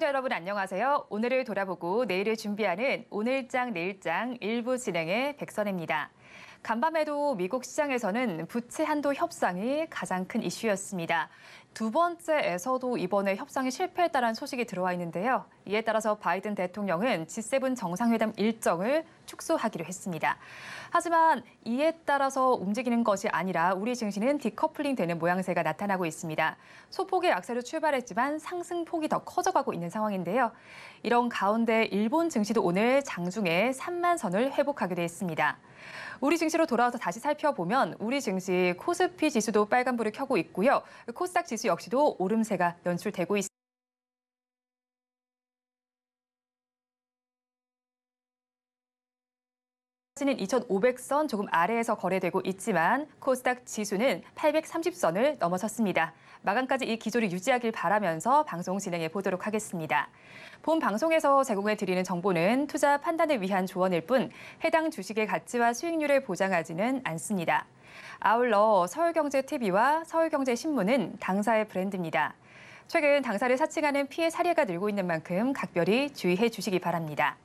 시청자 여러분 안녕하세요. 오늘을 돌아보고 내일을 준비하는 오늘장 내일장 일부 진행의 백선입니다 간밤에도 미국 시장에서는 부채 한도 협상이 가장 큰 이슈였습니다. 두 번째에서도 이번에 협상이 실패했다는 소식이 들어와 있는데요. 이에 따라서 바이든 대통령은 G7 정상회담 일정을 축소하기로 했습니다. 하지만 이에 따라서 움직이는 것이 아니라 우리 증시는 디커플링 되는 모양새가 나타나고 있습니다. 소폭의 약세로 출발했지만 상승폭이 더 커져가고 있는 상황인데요. 이런 가운데 일본 증시도 오늘 장중에 3만 선을 회복하기도 했습니다. 우리 증시로 돌아와서 다시 살펴보면 우리 증시 코스피 지수도 빨간불을 켜고 있고요. 코스닥 지수 역시도 오름세가 연출되고 있습니다. 코스피는 2,500선 조금 아래에서 거래되고 있지만 코스닥 지수는 830선을 넘어섰습니다. 마감까지 이 기조를 유지하길 바라면서 방송 진행해 보도록 하겠습니다. 본 방송에서 제공해 드리는 정보는 투자 판단을 위한 조언일 뿐 해당 주식의 가치와 수익률을 보장하지는 않습니다. 아울러 서울경제TV와 서울경제신문은 당사의 브랜드입니다. 최근 당사를 사칭하는 피해 사례가 늘고 있는 만큼 각별히 주의해 주시기 바랍니다.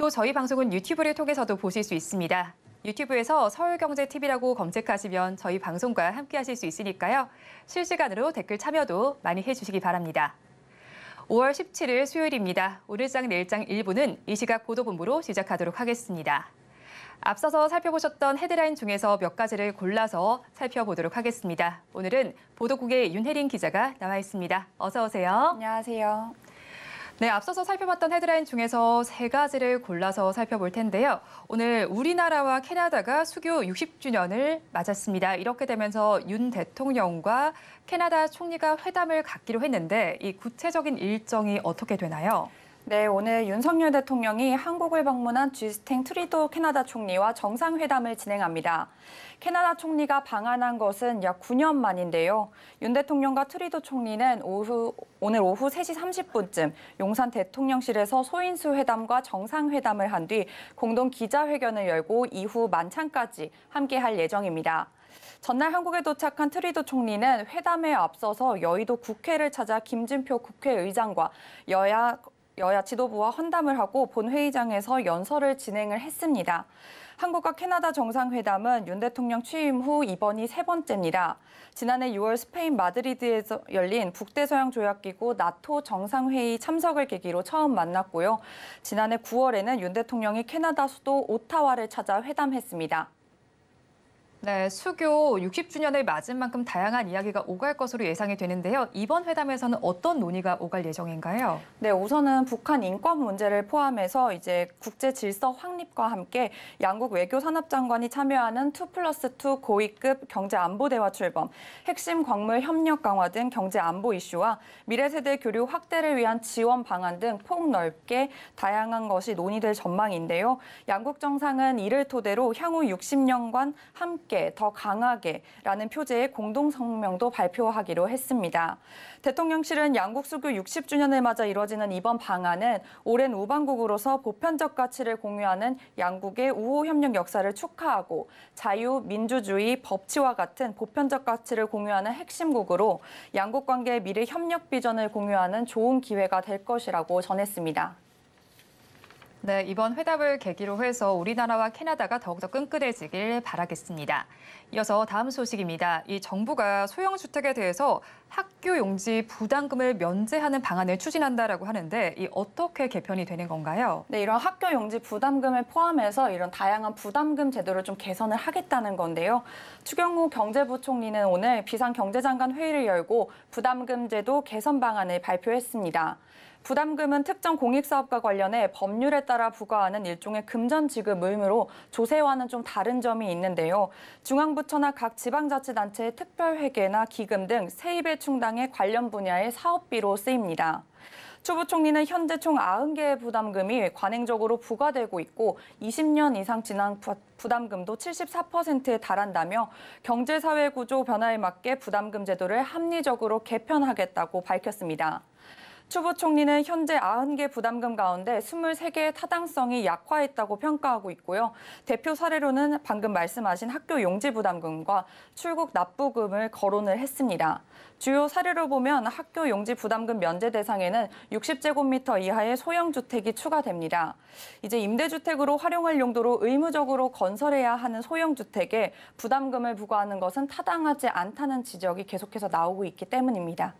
또 저희 방송은 유튜브를 통해서도 보실 수 있습니다. 유튜브에서 서울경제TV라고 검색하시면 저희 방송과 함께 하실 수 있으니까요. 실시간으로 댓글 참여도 많이 해주시기 바랍니다. 5월 17일 수요일입니다. 오늘장 내일장 일부는이 시각 보도본부로 시작하도록 하겠습니다. 앞서서 살펴보셨던 헤드라인 중에서 몇 가지를 골라서 살펴보도록 하겠습니다. 오늘은 보도국의 윤혜린 기자가 나와 있습니다. 어서 오세요. 안녕하세요. 네, 앞서서 살펴봤던 헤드라인 중에서 세 가지를 골라서 살펴볼 텐데요. 오늘 우리나라와 캐나다가 수교 60주년을 맞았습니다. 이렇게 되면서 윤 대통령과 캐나다 총리가 회담을 갖기로 했는데 이 구체적인 일정이 어떻게 되나요? 네, 오늘 윤석열 대통령이 한국을 방문한 쥐스탱 트리도 캐나다 총리와 정상회담을 진행합니다. 캐나다 총리가 방한한 것은 약 9년 만인데요. 윤 대통령과 트리도 총리는 오후, 오늘 오후 3시 30분쯤 용산 대통령실에서 소인수 회담과 정상회담을 한 뒤 공동 기자회견을 열고 이후 만찬까지 함께할 예정입니다. 전날 한국에 도착한 트리도 총리는 회담에 앞서서 여의도 국회를 찾아 김진표 국회의장과 여야 여야 지도부와 환담을 하고 본회의장에서 연설을 진행을 했습니다. 한국과 캐나다 정상회담은 윤 대통령 취임 후 이번이 세 번째입니다. 지난해 6월 스페인 마드리드에서 열린 북대서양 조약기구 나토 정상회의 참석을 계기로 처음 만났고요. 지난해 9월에는 윤 대통령이 캐나다 수도 오타와를 찾아 회담했습니다. 네, 수교 60주년을 맞은 만큼 다양한 이야기가 오갈 것으로 예상이 되는데요. 이번 회담에서는 어떤 논의가 오갈 예정인가요? 네, 우선은 북한 인권 문제를 포함해서 이제 국제 질서 확립과 함께 양국 외교 산업장관이 참여하는 2 플러스 2 고위급 경제 안보 대화 출범, 핵심 광물 협력 강화 등 경제 안보 이슈와 미래 세대 교류 확대를 위한 지원 방안 등 폭넓게 다양한 것이 논의될 전망인데요. 양국 정상은 이를 토대로 향후 60년간 함께 함께 더 강하게라는 표제의 공동 성명도 발표하기로 했습니다. 대통령실은 양국 수교 60주년을 맞아 이뤄지는 이번 방안은 오랜 우방국으로서 보편적 가치를 공유하는 양국의 우호 협력 역사를 축하하고 자유, 민주주의, 법치와 같은 보편적 가치를 공유하는 핵심국으로 양국 관계의 미래 협력 비전을 공유하는 좋은 기회가 될 것이라고 전했습니다. 네, 이번 회담을 계기로 해서 우리나라와 캐나다가 더욱더 끈끈해지길 바라겠습니다. 이어서 다음 소식입니다. 이 정부가 소형주택에 대해서 학교 용지 부담금을 면제하는 방안을 추진한다라고 하는데 이 어떻게 개편이 되는 건가요? 네, 이런 학교 용지 부담금을 포함해서 이런 다양한 부담금 제도를 좀 개선을 하겠다는 건데요. 추경호 경제부총리는 오늘 비상경제장관 회의를 열고 부담금 제도 개선 방안을 발표했습니다. 부담금은 특정 공익사업과 관련해 법률에 따라 부과하는 일종의 금전지급의무로 조세와는 좀 다른 점이 있는데요. 중앙부처나 각 지방자치단체의 특별회계나 기금 등 세입의 충당에 관련 분야의 사업비로 쓰입니다. 추부 총리는 현재 총 90개의 부담금이 관행적으로 부과되고 있고 20년 이상 지난 부담금도 74%에 달한다며 경제사회 구조 변화에 맞게 부담금 제도를 합리적으로 개편하겠다고 밝혔습니다. 추부 총리는 현재 90개 부담금 가운데 23개의 타당성이 약화했다고 평가하고 있고요. 대표 사례로는 방금 말씀하신 학교 용지 부담금과 출국 납부금을 거론을 했습니다. 주요 사례로 보면 학교 용지 부담금 면제 대상에는 60제곱미터 이하의 소형 주택이 추가됩니다. 이제 임대주택으로 활용할 용도로 의무적으로 건설해야 하는 소형 주택에 부담금을 부과하는 것은 타당하지 않다는 지적이 계속해서 나오고 있기 때문입니다.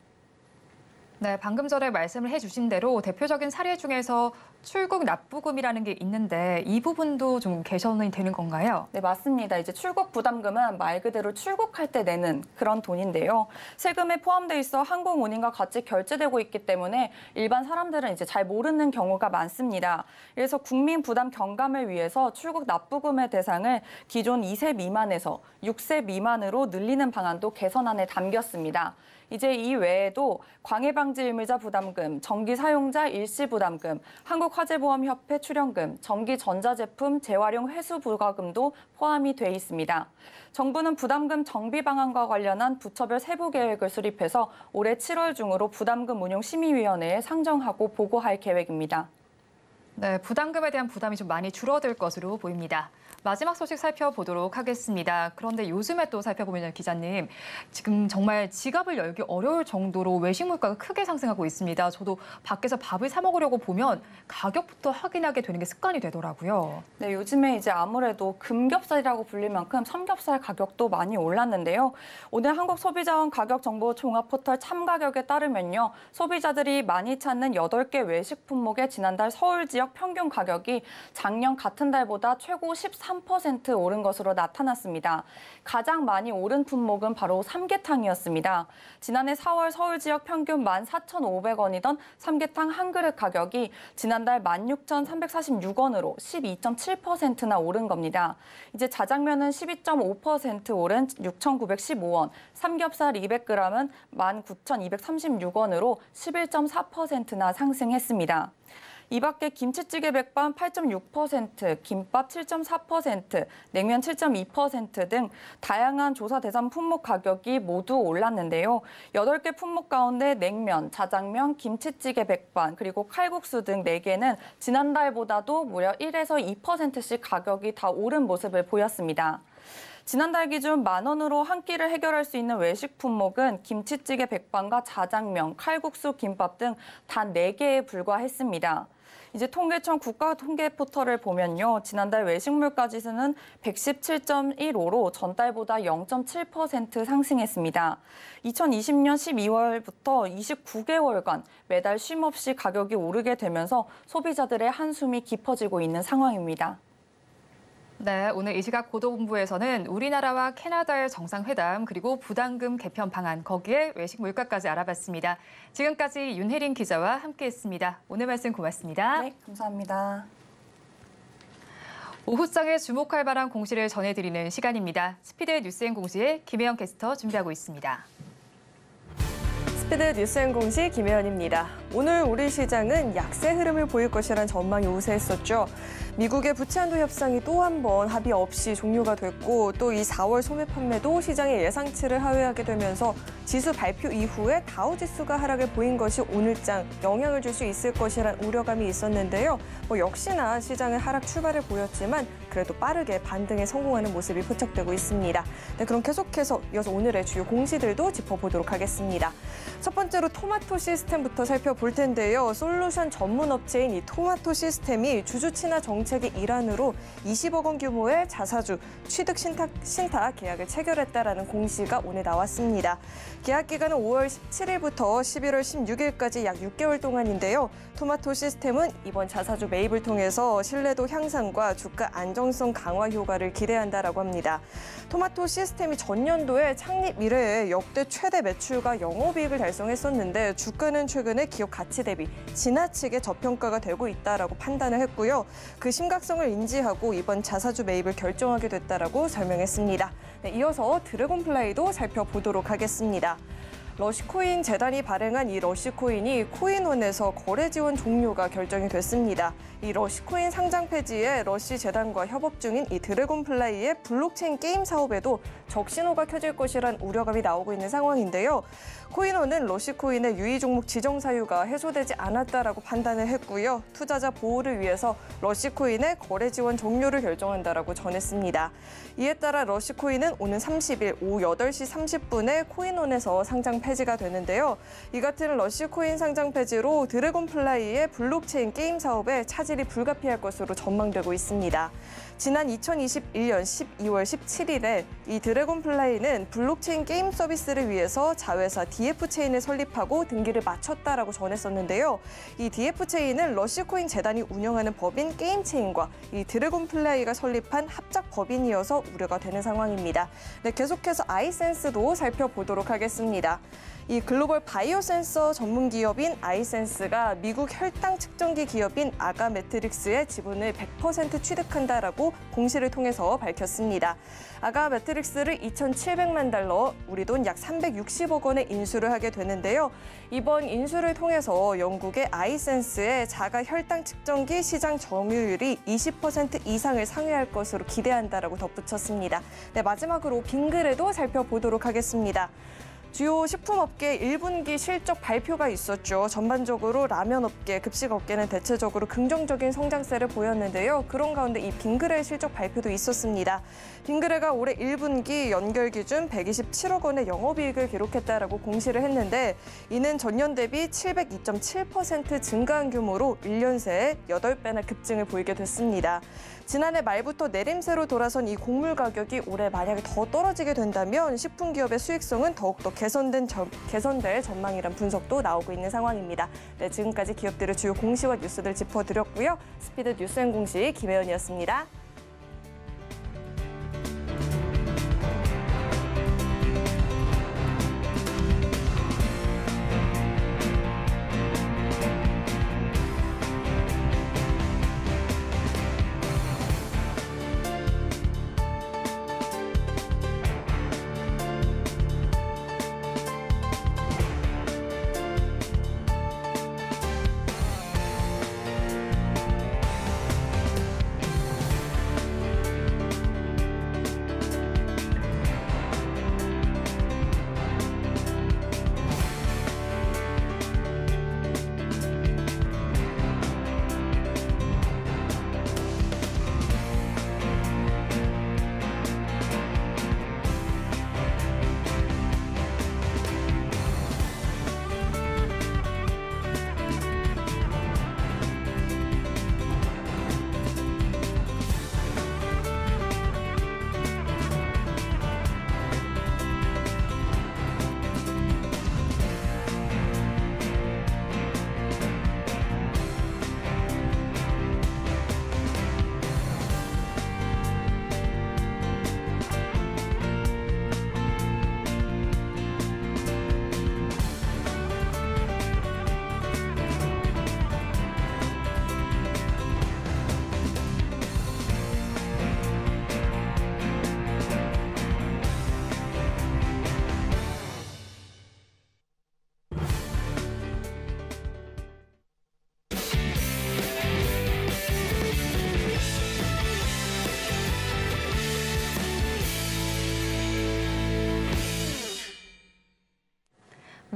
네, 방금 전에 말씀을 해주신 대로 대표적인 사례 중에서 출국 납부금이라는 게 있는데 이 부분도 좀 개선이 되는 건가요? 네, 맞습니다. 이제 출국 부담금은 말 그대로 출국할 때 내는 그런 돈인데요. 세금에 포함돼 있어 항공 운임과 같이 결제되고 있기 때문에 일반 사람들은 이제 잘 모르는 경우가 많습니다. 그래서 국민 부담 경감을 위해서 출국 납부금의 대상을 기존 2세 미만에서 6세 미만으로 늘리는 방안도 개선안에 담겼습니다. 이제 이 외에도 광해 방지 의무자 부담금, 전기 사용자 일시 부담금, 한국 한국화재보험협회 출연금, 전기전자제품 재활용 회수 부과금도 포함이 돼 있습니다. 정부는 부담금 정비 방안과 관련한 부처별 세부 계획을 수립해서 올해 7월 중으로 부담금 운용 심의위원회에 상정하고 보고할 계획입니다. 네, 부담금에 대한 부담이 좀 많이 줄어들 것으로 보입니다. 마지막 소식 살펴보도록 하겠습니다. 그런데 요즘에 또 살펴보면 기자님, 지금 정말 지갑을 열기 어려울 정도로 외식 물가가 크게 상승하고 있습니다. 저도 밖에서 밥을 사 먹으려고 보면 가격부터 확인하게 되는 게 습관이 되더라고요. 네, 요즘에 이제 아무래도 금겹살이라고 불릴 만큼 삼겹살 가격도 많이 올랐는데요. 오늘 한국소비자원 가격정보 종합포털 참가격에 따르면요. 소비자들이 많이 찾는 8개 외식 품목의 지난달 서울 지역 평균 가격이 작년 같은 달보다 최고 13 13% 오른 것으로 나타났습니다. 가장 많이 오른 품목은 바로 삼계탕이었습니다. 지난해 4월 서울 지역 평균 14,500원이던 삼계탕 한 그릇 가격이 지난달 16,346원으로 12.7%나 오른 겁니다. 이제 자장면은 12.5% 오른 6,915원, 삼겹살 200g은 19,236원으로 11.4%나 상승했습니다. 이 밖에 김치찌개 백반 8.6%, 김밥 7.4%, 냉면 7.2%등 다양한 조사 대상 품목 가격이 모두 올랐는데요. 8개 품목 가운데 냉면, 자장면, 김치찌개 백반, 그리고 칼국수 등 4개는 지난달보다도 무려 1에서 2%씩 가격이 다 오른 모습을 보였습니다. 지난달 기준 만 원으로 한 끼를 해결할 수 있는 외식 품목은 김치찌개 백반과 자장면, 칼국수, 김밥 등 단 4개에 불과했습니다. 이제 통계청 국가 통계 포털을 보면요. 지난달 외식 물가지수는 117.15로 전달보다 0.7% 상승했습니다. 2020년 12월부터 29개월간 매달 쉼없이 가격이 오르게 되면서 소비자들의 한숨이 깊어지고 있는 상황입니다. 네, 오늘 이 시각 고도본부에서는 우리나라와 캐나다의 정상회담 그리고 부담금 개편 방안 거기에 외식 물가까지 알아봤습니다. 지금까지 윤혜린 기자와 함께했습니다. 오늘 말씀 고맙습니다. 네, 감사합니다. 오후장에 주목할 만한 공시를 전해드리는 시간입니다. 스피드 뉴스앤 공시의 김혜영 캐스터 준비하고 있습니다. 스피드 뉴스앤 공시 김혜연입니다. 오늘 우리 시장은 약세 흐름을 보일 것이란 전망이 우세했었죠. 미국의 부채한도 협상이 또 한 번 합의 없이 종료가 됐고 또 이 4월 소매 판매도 시장의 예상치를 하회하게 되면서 지수 발표 이후에 다우 지수가 하락을 보인 것이 오늘장 영향을 줄 수 있을 것이란 우려감이 있었는데요. 뭐 역시나 시장은 하락 출발을 보였지만 그래도 빠르게 반등에 성공하는 모습이 포착되고 있습니다. 네, 그럼 계속해서 이어서 오늘의 주요 공시들도 짚어보도록 하겠습니다. 첫 번째로 토마토 시스템부터 살펴보겠습니다. 볼 텐데요. 솔루션 전문 업체인 이 토마토 시스템이 주주친화 정책의 일환으로 20억 원 규모의 자사주 취득 신탁, 신탁 계약을 체결했다라는 공시가 오늘 나왔습니다. 계약 기간은 5월 17일부터 11월 16일까지 약 6개월 동안인데요. 토마토 시스템은 이번 자사주 매입을 통해서 신뢰도 향상과 주가 안정성 강화 효과를 기대한다라고 합니다. 토마토 시스템이 전년도에 창립 이래 역대 최대 매출과 영업이익을 달성했었는데 주가는 최근에 기업 경제 가치 대비 지나치게 저평가가 되고 있다라고 판단을 했고요. 그 심각성을 인지하고 이번 자사주 매입을 결정하게 됐다라고 설명했습니다. 네, 이어서 드래곤플라이도 살펴보도록 하겠습니다. 러시코인 재단이 발행한 이 러시코인이 코인원에서 거래 지원 종료가 결정이 됐습니다. 이 러시코인 상장 폐지에 러시 재단과 협업 중인 이 드래곤플라이의 블록체인 게임 사업에도 적신호가 켜질 것이란 우려감이 나오고 있는 상황인데요. 코인호는 러시코인의 유의 종목 지정 사유가 해소되지 않았다라고 판단을 했고요. 투자자 보호를 위해서 러시코인의 거래 지원 종료를 결정한다라고 전했습니다. 이에 따라 러시코인은 오는 30일 오후 8시 30분에 코인온에서 상장 폐지가 되는데요. 이 같은 러시코인 상장 폐지로 드래곤플라이의 블록체인 게임 사업에 차질이 불가피할 것으로 전망되고 있습니다. 지난 2021년 12월 17일에 이 드래곤플라이는 블록체인 게임 서비스를 위해서 자회사 D DF 체인을 설립하고 등기를 마쳤다라고 전했었는데요. 이 DF 체인은 러시코인 재단이 운영하는 법인 게임 체인과 이 드래곤 플레이가 설립한 합작 법인이어서 우려가 되는 상황입니다. 네, 계속해서 아이센스도 살펴보도록 하겠습니다. 이 글로벌 바이오 센서 전문 기업인 아이센스가 미국 혈당 측정기 기업인 아가메트릭스의 지분을 100% 취득한다라고 공시를 통해서 밝혔습니다. 아가메트릭스를 2,700만 달러, 우리 돈 약 360억 원에 인수를 하게 되는데요. 이번 인수를 통해서 영국의 아이센스의 자가 혈당 측정기 시장 점유율이 20% 이상을 상회할 것으로 기대한다라고 덧붙였습니다. 네, 마지막으로 빙글에도 살펴보도록 하겠습니다. 주요 식품업계 1분기 실적 발표가 있었죠. 전반적으로 라면업계, 급식업계는 대체적으로 긍정적인 성장세를 보였는데요. 그런 가운데 이 빙그레 실적 발표도 있었습니다. 빙그레가 올해 1분기 연결 기준 127억 원의 영업이익을 기록했다라고 공시를 했는데 이는 전년 대비 702.7% 증가한 규모로 1년 새에 8배나 급증을 보이게 됐습니다. 지난해 말부터 내림세로 돌아선 이 곡물 가격이 올해 만약에 더 떨어지게 된다면 식품 기업의 수익성은 더욱더 개선된 저, 개선될 전망이란 분석도 나오고 있는 상황입니다. 네, 지금까지 기업들의 주요 공시와 뉴스들 짚어드렸고요. 스피드 뉴스앤 공시 김혜연이었습니다.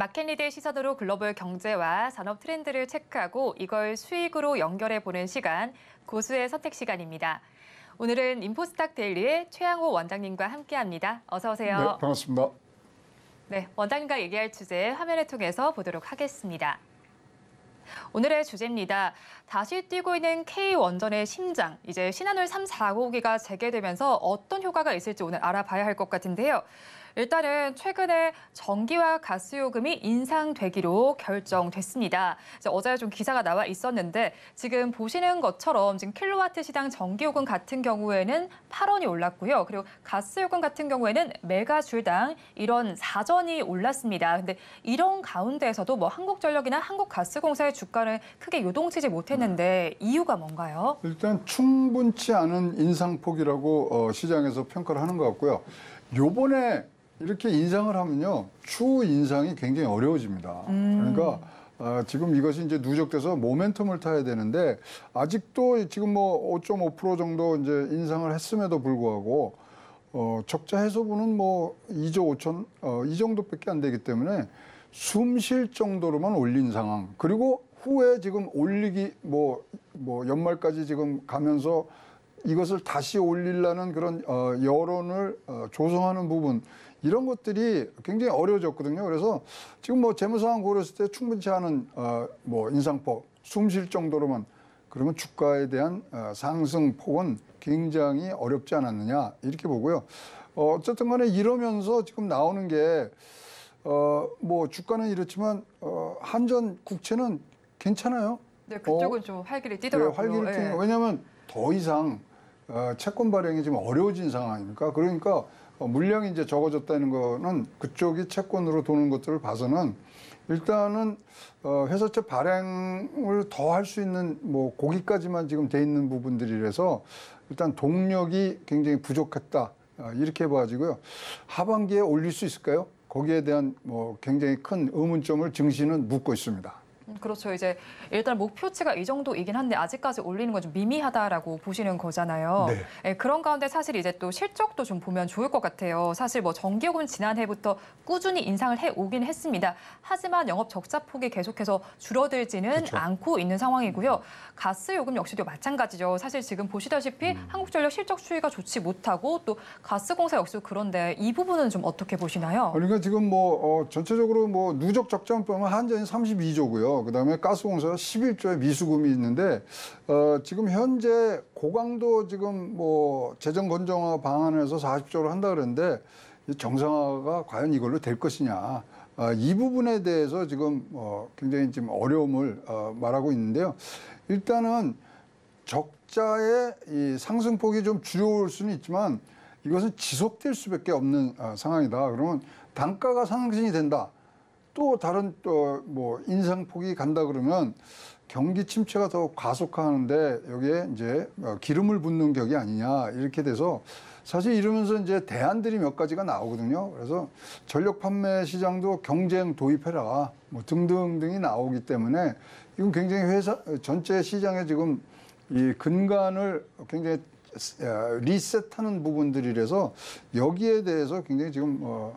마켓리드의 시선으로 글로벌 경제와 산업 트렌드를 체크하고 이걸 수익으로 연결해 보는 시간, 고수의 선택 시간입니다. 오늘은 인포스탁 데일리의 최양호 원장님과 함께합니다. 어서 오세요. 네, 반갑습니다. 네, 원장님과 얘기할 주제 화면을 통해서 보도록 하겠습니다. 오늘의 주제입니다. 다시 뛰고 있는 K원전의 심장, 이제 신한울 3, 4호기가 재개되면서 어떤 효과가 있을지 오늘 알아봐야 할 것 같은데요. 일단은 최근에 전기와 가스 요금이 인상되기로 결정됐습니다. 어제 좀 기사가 나와 있었는데 지금 보시는 것처럼 지금 킬로와트 시당 전기 요금 같은 경우에는 8원이 올랐고요. 그리고 가스 요금 같은 경우에는 메가줄당 이런 4전이 올랐습니다. 근데 이런 가운데에서도 뭐 한국전력이나 한국가스공사의 주가는 크게 요동치지 못했는데 이유가 뭔가요? 일단 충분치 않은 인상폭이라고 어, 시장에서 평가를 하는 것 같고요. 요번에 이렇게 인상을 하면요. 추후 인상이 굉장히 어려워집니다. 음. 그러니까 아, 지금 이것이 이제 누적돼서 모멘텀을 타야 되는데 아직도 지금 뭐 5.5% 정도 이제 인상을 했음에도 불구하고 어, 적자 해소분은 뭐 2조 5천 어, 이 정도밖에 안 되기 때문에 숨 쉴 정도로만 올린 상황. 그리고 후에 지금 올리기 뭐뭐 뭐 연말까지 지금 가면서 이것을 다시 올리려는 그런 어, 여론을 어, 조성하는 부분 이런 것들이 굉장히 어려워졌거든요. 그래서 지금 뭐 재무상황 고려했을 때 충분치 않은 어, 뭐 인상폭 숨쉴 정도로만 그러면 주가에 대한 어, 상승폭은 굉장히 어렵지 않았느냐 이렇게 보고요. 어, 어쨌든 간에 이러면서 지금 나오는 게 어, 뭐 주가는 이렇지만 어, 한전 국채는 괜찮아요. 네, 어, 그쪽은 어, 좀 활기를 띠더라고요. 네, 활기를 예. 띠는 네. 왜냐하면 더 이상 어, 채권 발행이 지금 어려워진 상황 아니까 그러니까 어, 물량이 이제 적어졌다는 거는 그쪽이 채권으로 도는 것들을 봐서는 일단은 어, 회사채 발행을 더 할 수 있는 뭐고기까지만 지금 돼 있는 부분들이라서 일단 동력이 굉장히 부족했다 어, 이렇게 봐가지고요 하반기에 올릴 수 있을까요? 거기에 대한 뭐 굉장히 큰 의문점을 증시는 묻고 있습니다. 그렇죠. 이제 일단 목표치가 이 정도이긴 한데 아직까지 올리는 건 좀 미미하다라고 보시는 거잖아요. 네. 네, 그런 가운데 사실 이제 또 실적도 좀 보면 좋을 것 같아요. 사실 뭐정기요금 지난해부터 꾸준히 인상을 해 오긴 했습니다. 하지만 영업 적자 폭이 계속해서 줄어들지는 그렇죠. 않고 있는 상황이고요. 가스 요금 역시도 마찬가지죠. 사실 지금 보시다시피 음. 한국전력 실적 추이가 좋지 못하고 또 가스공사 역시 도 그런데 이 부분은 좀 어떻게 보시나요? 그러니까 지금 뭐 어, 전체적으로 뭐 누적 적자원 보면 한전이 32조고요. 그 다음에 가스공사가 11조의 미수금이 있는데 어, 지금 현재 고강도 지금 뭐 재정 건정화 방안에서 40조를 한다 그러는데 정상화가 과연 이걸로 될 것이냐. 어, 이 부분에 대해서 지금 어, 굉장히 지금 어려움을 어, 말하고 있는데요. 일단은 적자의 이 상승폭이 좀줄어올 수는 있지만 이것은 지속될 수밖에 없는 어, 상황이다. 그러면 단가가 상승이 된다. 또 다른 또 뭐 인상폭이 간다 그러면 경기 침체가 더 가속화하는데 여기에 이제 어, 기름을 붓는 격이 아니냐 이렇게 돼서 사실 이러면서 이제 대안들이 몇 가지가 나오거든요. 그래서 전력 판매 시장도 경쟁 도입해라 뭐 등등등이 나오기 때문에 이건 굉장히 회사 전체 시장에 지금 이 근간을 굉장히 어, 리셋하는 부분들이라서 여기에 대해서 굉장히 지금 어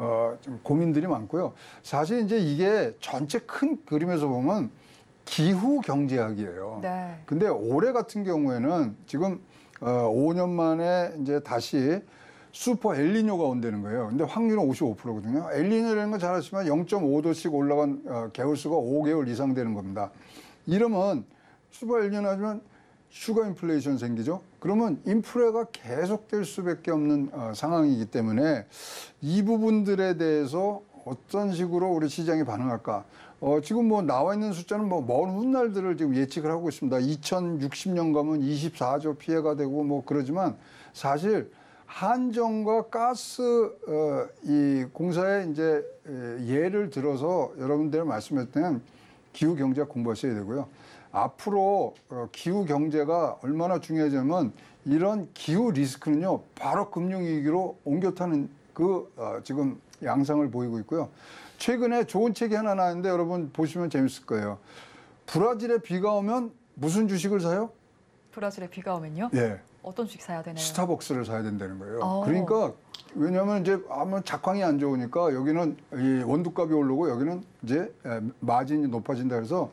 어, 좀 고민들이 많고요. 사실 이제 이게 전체 큰 그림에서 보면 기후 경제학이에요. 네. 근데 올해 같은 경우에는 지금 어, 5년 만에 이제 다시 슈퍼 엘리뇨가 온다는 거예요. 근데 확률은 55%거든요. 엘리뇨라는 건 잘 아시지만 0.5도씩 올라간 어, 개월수가 5개월 이상 되는 겁니다. 이러면 슈퍼 엘리뇨는 하지만 슈가 인플레이션 생기죠. 그러면 인플레가 계속될 수밖에 없는 어, 상황이기 때문에 이 부분들에 대해서 어떤 식으로 우리 시장이 반응할까? 어, 지금 뭐 나와 있는 숫자는 뭐 먼 훗날들을 지금 예측을 하고 있습니다. 2060년 가면 24조 피해가 되고 뭐 그러지만 사실 한정과 가스 어, 이공사에 이제 예를 들어서 여러분들 말씀했던 기후 경제학 공부하셔야 되고요. 앞으로 어, 기후 경제가 얼마나 중요하냐면 이런 기후 리스크는요 바로 금융위기로 옮겨타는 그 어, 지금 양상을 보이고 있고요. 최근에 좋은 책이 하나 나왔는데 여러분 보시면 재밌을 거예요. 브라질에 비가 오면 무슨 주식을 사요? 브라질에 비가 오면요? 예. 어떤 주식 사야 되나요? 스타벅스를 사야 된다는 거예요. 오. 어. 그러니까 왜냐하면 이제 아무 작황이 안 좋으니까 여기는 원두값이 오르고 여기는 이제 마진이 높아진다 그래서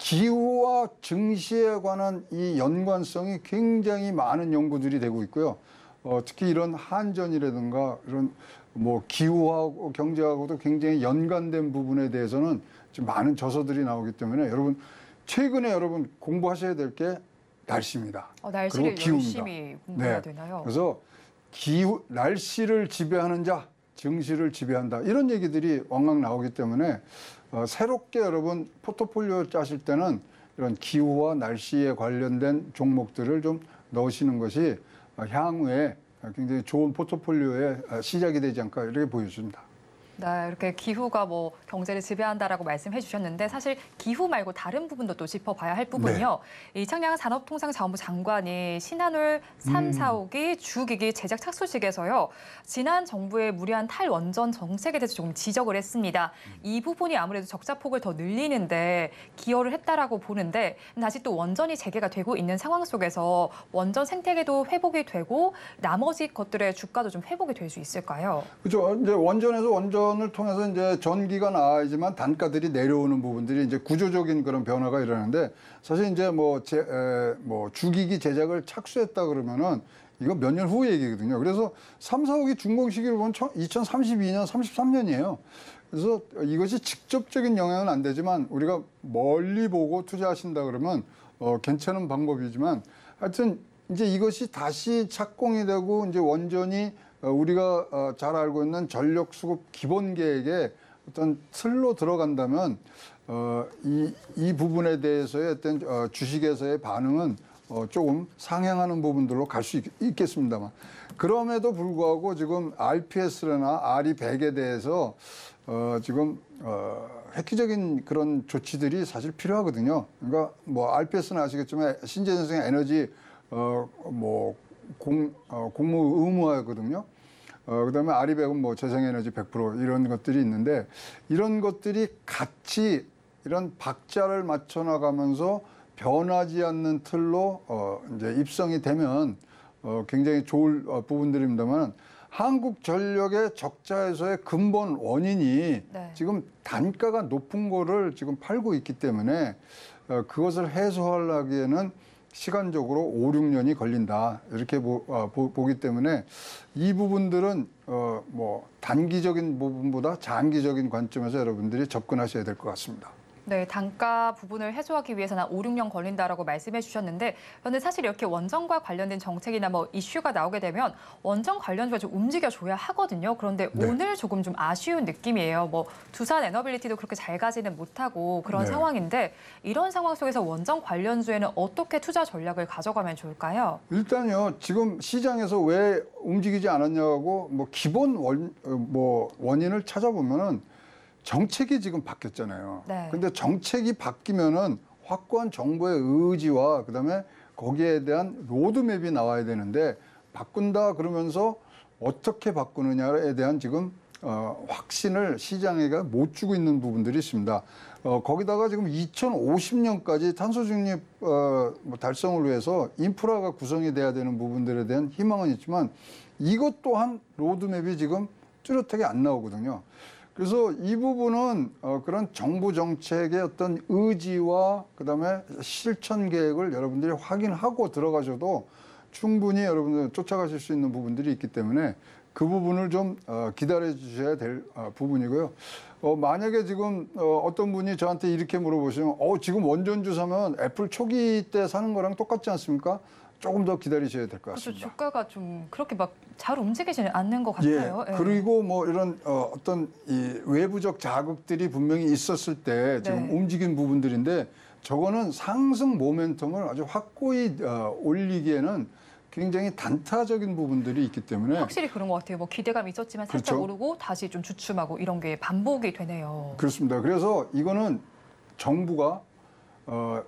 기후와 증시에 관한 이 연관성이 굉장히 많은 연구들이 되고 있고요. 어, 특히 이런 한전이라든가 이런 뭐 기후하고 경제하고도 굉장히 연관된 부분에 대해서는 지금 많은 저서들이 나오기 때문에 여러분 최근에 여러분 공부하셔야 될 게 날씨입니다. 어, 날씨를 그리고 기후입니다. 열심히 공부해야 네. 되나요? 그래서 기후 날씨를 지배하는 자, 증시를 지배한다 이런 얘기들이 왕왕 나오기 때문에 어, 새롭게 여러분 포트폴리오 짜실 때는 이런 기후와 날씨에 관련된 종목들을 좀 넣으시는 것이 어, 향후에 굉장히 좋은 포트폴리오의 어, 시작이 되지 않을까 이렇게 보여집니다. 네, 이렇게 기후가 뭐 경제를 지배한다라고 말씀해 주셨는데 사실 기후 말고 다른 부분도 또 짚어봐야 할 부분이요. 네. 이창양 산업통상자원부 장관이 신한울 3, 4호기 음. 주기기 제작 착수식에서요. 지난 정부의 무리한 탈원전 정책에 대해서 조금 지적을 했습니다. 음. 이 부분이 아무래도 적자폭을 더 늘리는데 기여를 했다라고 보는데 다시 또 원전이 재개가 되고 있는 상황 속에서 원전 생태계도 회복이 되고 나머지 것들의 주가도 좀 회복이 될 수 있을까요? 그렇죠. 이제 원전에서 원전 발전을 통해서 이제 전기가 나아지만 단가들이 내려오는 부분들이 이제 구조적인 그런 변화가 일어나는데 사실 이제 뭐, 제, 에, 뭐 주기기 제작을 착수했다 그러면은 이거 몇 년 후 얘기거든요. 그래서 3, 4호기 중공 시기를 보면 처, 2032년, 33년이에요. 그래서 이것이 직접적인 영향은 안 되지만 우리가 멀리 보고 투자하신다 그러면 어, 괜찮은 방법이지만 하여튼 이제 이것이 다시 착공이 되고 이제 원전이 어, 우리가 어, 잘 알고 있는 전력 수급 기본 계획에 어떤 틀로 들어간다면 어, 이, 이 부분에 대해서의 어떤 주식에서의 반응은 조금 상향하는 부분들로 갈 수 있겠습니다만 그럼에도 불구하고 지금 RPS나 R이 100에 대해서 지금 획기적인 그런 조치들이 사실 필요하거든요. 그러니까 뭐 RPS는 아시겠지만 신재생에너지 어뭐 공, 어, 공무 의무화거든요. 어, 그다음에 아리백은 뭐 재생에너지 100% 이런 것들이 있는데 이런 것들이 같이 이런 박자를 맞춰 나가면서 변하지 않는 틀로 어, 이제 입성이 되면 어, 굉장히 좋을 어, 부분들입니다만 한국 전력의 적자에서의 근본 원인이 네. 지금 단가가 높은 거를 지금 팔고 있기 때문에 어, 그것을 해소하려기에는 시간적으로 5, 6년이 걸린다. 이렇게 보, 어, 보기 때문에 이 부분들은 어, 뭐 단기적인 부분보다 장기적인 관점에서 여러분들이 접근하셔야 될 것 같습니다. 네, 단가 부분을 해소하기 위해서는 5, 6년 걸린다라고 말씀해 주셨는데 그런데 사실 이렇게 원전과 관련된 정책이나 뭐 이슈가 나오게 되면 원전 관련주가 좀 움직여줘야 하거든요. 그런데 네. 오늘 조금 좀 아쉬운 느낌이에요. 뭐 두산 에너빌리티도 그렇게 잘 가지는 못하고 그런 네. 상황인데 이런 상황 속에서 원전 관련주에는 어떻게 투자 전략을 가져가면 좋을까요? 일단요, 지금 시장에서 왜 움직이지 않았냐고 뭐 기본 원, 어, 뭐 원인을 찾아보면은 정책이 지금 바뀌었잖아요. 네. 근데 정책이 바뀌면은 확고한 정부의 의지와 그다음에 거기에 대한 로드맵이 나와야 되는데 바꾼다 그러면서 어떻게 바꾸느냐에 대한 지금 어, 확신을 시장에가 못 주고 있는 부분들이 있습니다. 어, 거기다가 지금 2050년까지 탄소 중립 어, 뭐 달성을 위해서 인프라가 구성이 돼야 되는 부분들에 대한 희망은 있지만 이것 또한 로드맵이 지금 뚜렷하게 안 나오거든요. 그래서 이 부분은 어, 그런 정부 정책의 어떤 의지와 그다음에 실천 계획을 여러분들이 확인하고 들어가셔도 충분히 여러분들 쫓아가실 수 있는 부분들이 있기 때문에 그 부분을 좀 어, 기다려 주셔야 될 어, 부분이고요. 어, 만약에 지금 어, 어떤 분이 저한테 이렇게 물어보시면 어, 지금 원전주 사면 애플 초기 때 사는 거랑 똑같지 않습니까? 조금 더 기다리셔야 될것 그렇죠. 같습니다. 그렇죠. 주가가 좀 그렇게 막 잘 움직이지 않는 것 같아요. 예. 예, 그리고 뭐 이런 어, 어떤 이 외부적 자극들이 분명히 있었을 때 지금 네. 움직인 부분들인데 저거는 상승 모멘텀을 아주 확고히 어, 올리기에는 굉장히 단타적인 부분들이 있기 때문에 확실히 그런 것 같아요. 뭐 기대감이 있었지만 살짝 그렇죠? 오르고 다시 좀 주춤하고 이런 게 반복이 되네요. 그렇습니다. 그래서 이거는 정부가 어,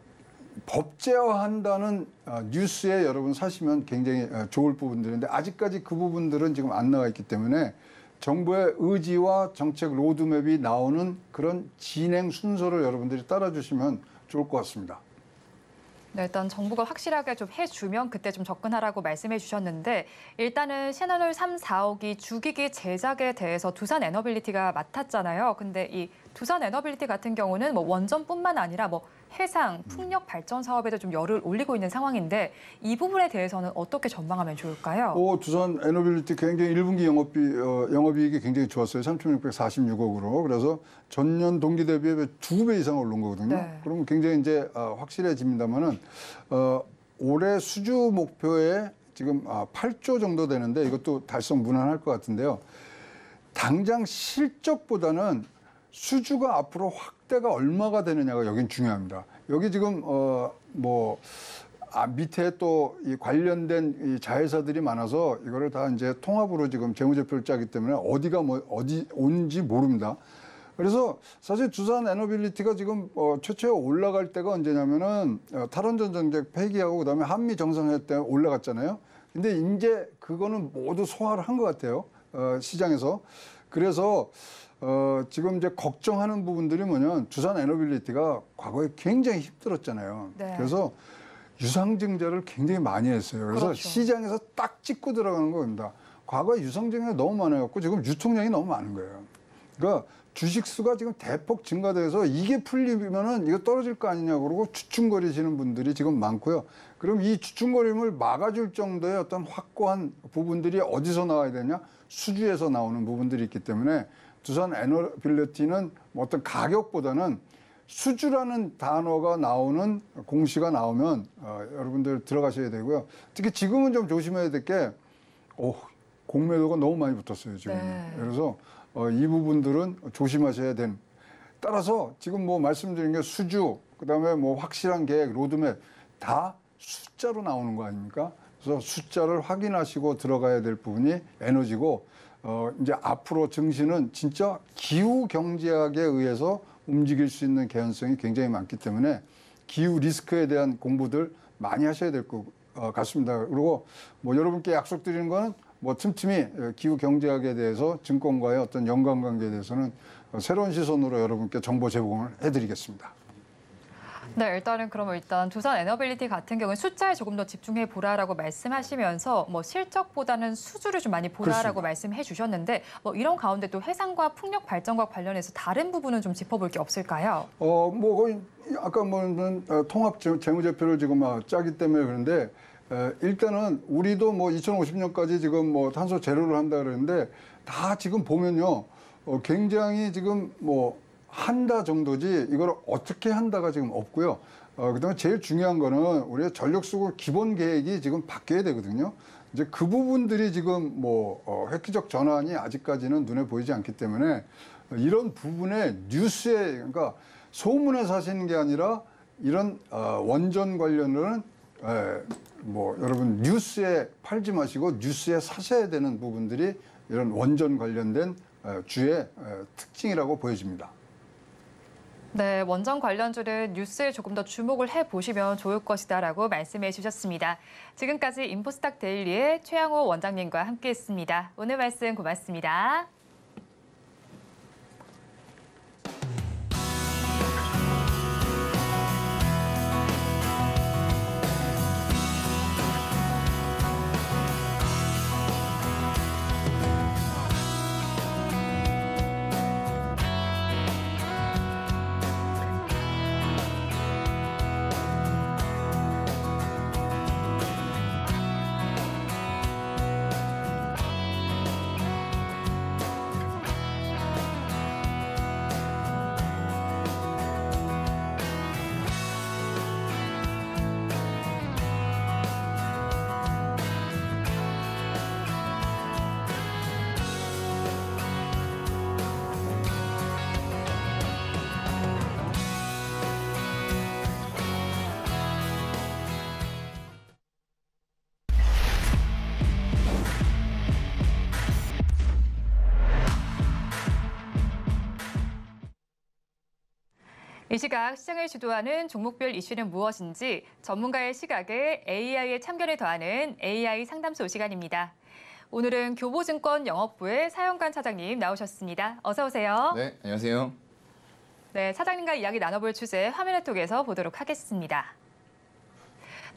법제화한다는 어, 뉴스에 여러분 사시면 굉장히 어, 좋을 부분들인데 아직까지 그 부분들은 지금 안 나와 있기 때문에 정부의 의지와 정책 로드맵이 나오는 그런 진행 순서를 여러분들이 따라주시면 좋을 것 같습니다. 네, 일단 정부가 확실하게 좀 해주면 그때 좀 접근하라고 말씀해 주셨는데 일단은 시나놀 3, 4호기 주기기 제작에 대해서 두산 에너빌리티가 맡았잖아요. 근데 이 두산 에너빌리티 같은 경우는 뭐 원전뿐만 아니라 뭐 해상, 풍력 발전 사업에도 좀 열을 올리고 있는 상황인데 이 부분에 대해서는 어떻게 전망하면 좋을까요? 오, 어, 두산 에너빌리티 굉장히 1분기 영업비, 어, 영업이익이 굉장히 좋았어요. 3,646억으로. 그래서 전년 동기 대비에 두배 이상 올른 거거든요. 네. 그러 굉장히 이제 어, 아, 확실해집니다만은 어, 올해 수주 목표에 지금 8조 아, 정도 되는데 이것도 달성 무난할 것 같은데요. 당장 실적보다는 수주가 앞으로 확 시대가 얼마가 되느냐가 여긴 중요합니다. 여기 지금 어뭐 아, 밑에 또 이 관련된 이 자회사들이 많아서 이거를 다 이제 통합으로 지금 재무제표를 짜기 때문에 어디가 뭐 어디 온지 모릅니다. 그래서 사실 주산 에너빌리티가 지금 어, 최초에 올라갈 때가 언제냐면은 어, 탈원전 정책 폐기하고 그다음에 한미 정상회 담때 올라갔잖아요. 근데 이제 그거는 모두 소화를 한 것 같아요. 어, 시장에서. 그래서 어, 지금 이제 걱정하는 부분들이 뭐냐면 주산 에너빌리티가 과거에 굉장히 힘들었잖아요. 네. 그래서 유상증자를 굉장히 많이 했어요. 그래서 그렇죠. 시장에서 딱 찍고 들어가는 겁니다. 과거에 유상증자가 너무 많아갖고 지금 유통량이 너무 많은 거예요. 그러니까 주식수가 지금 대폭 증가돼서 이게 풀리면은 이거 떨어질 거 아니냐고 그러고 주춤거리시는 분들이 지금 많고요. 그럼 이 주춤거림을 막아줄 정도의 어떤 확고한 부분들이 어디서 나와야 되냐? 수주에서 나오는 부분들이 있기 때문에 두산 에너빌리티는 뭐 어떤 가격보다는 수주라는 단어가 나오는 공시가 나오면 어, 여러분들 들어가셔야 되고요. 특히 지금은 좀 조심해야 될 게 공매도가 너무 많이 붙었어요 지금. 네. 그래서 어, 이 부분들은 조심하셔야 된. 따라서 지금 뭐 말씀드린 게 수주, 그다음에 뭐 확실한 계획, 로드맵 다 숫자로 나오는 거 아닙니까? 그래서 숫자를 확인하시고 들어가야 될 부분이 에너지고 어, 이제 앞으로 증시는 진짜 기후 경제학에 의해서 움직일 수 있는 개연성이 굉장히 많기 때문에 기후 리스크에 대한 공부들 많이 하셔야 될것 어, 같습니다. 그리고 뭐 여러분께 약속드리는 거는 뭐 틈틈이 어, 기후 경제학에 대해서 증권과의 어떤 연관관계에 대해서는 새로운 시선으로 여러분께 정보 제공을 해드리겠습니다. 네, 일단은 그러면 일단 두산 에너빌리티 같은 경우는 숫자에 조금 더 집중해 보라라고 말씀하시면서 뭐 실적보다는 수주를 좀 많이 보라라고 말씀해 주셨는데 뭐 이런 가운데 또 해상과 풍력 발전과 관련해서 다른 부분은 좀 짚어볼 게 없을까요? 어, 뭐 거의 아까 뭐는 어, 통합 재무제표를 지금 막 짜기 때문에 그런데 에, 어, 일단은 우리도 뭐 2050년까지 지금 뭐 탄소 제로를 한다 그러는데 다 지금 보면요. 어, 굉장히 지금 뭐 한다 정도지 이걸 어떻게 한다가 지금 없고요. 어, 그다음에 제일 중요한 거는 우리의 전력 수급 기본 계획이 지금 바뀌어야 되거든요. 이제 그 부분들이 지금 뭐 어, 획기적 전환이 아직까지는 눈에 보이지 않기 때문에 이런 부분에 뉴스에 그러니까 소문에 사시는 게 아니라 이런 어, 원전 관련은 에, 예, 뭐 여러분 뉴스에 팔지 마시고 뉴스에 사셔야 되는 부분들이 이런 원전 관련된 어, 주의 어, 특징이라고 보여집니다. 네, 원전 관련주는 뉴스에 조금 더 주목을 해보시면 좋을 것이다라고 말씀해 주셨습니다. 지금까지 인포스탁 데일리의 최양호 원장님과 함께했습니다. 오늘 말씀 고맙습니다. 이 시각 시장을 주도하는 종목별 이슈는 무엇인지 전문가의 시각에 AI의 참견을 더하는 AI 상담소 시간입니다. 오늘은 교보증권 영업부의 사영관 차장님 나오셨습니다. 어서 오세요. 네, 안녕하세요. 네, 사장님과 이야기 나눠볼 주제 화면을 통해서 보도록 하겠습니다.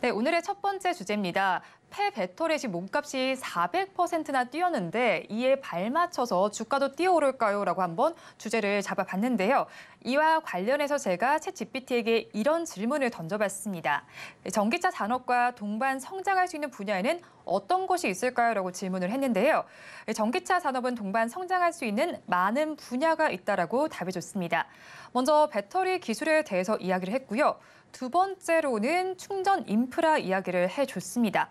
네, 오늘의 첫 번째 주제입니다. 폐 배터리 시 몸값이 400%나 뛰었는데 이에 발맞춰서 주가도 뛰어오를까요? 라고 한번 주제를 잡아봤는데요. 이와 관련해서 제가 채 GPT에게 이런 질문을 던져봤습니다. 전기차 산업과 동반 성장할 수 있는 분야에는 어떤 것이 있을까요? 라고 질문을 했는데요. 전기차 산업은 동반 성장할 수 있는 많은 분야가 있다라고 답해줬습니다. 먼저 배터리 기술에 대해서 이야기를 했고요. 두 번째로는 충전 인프라 이야기를 해줬습니다.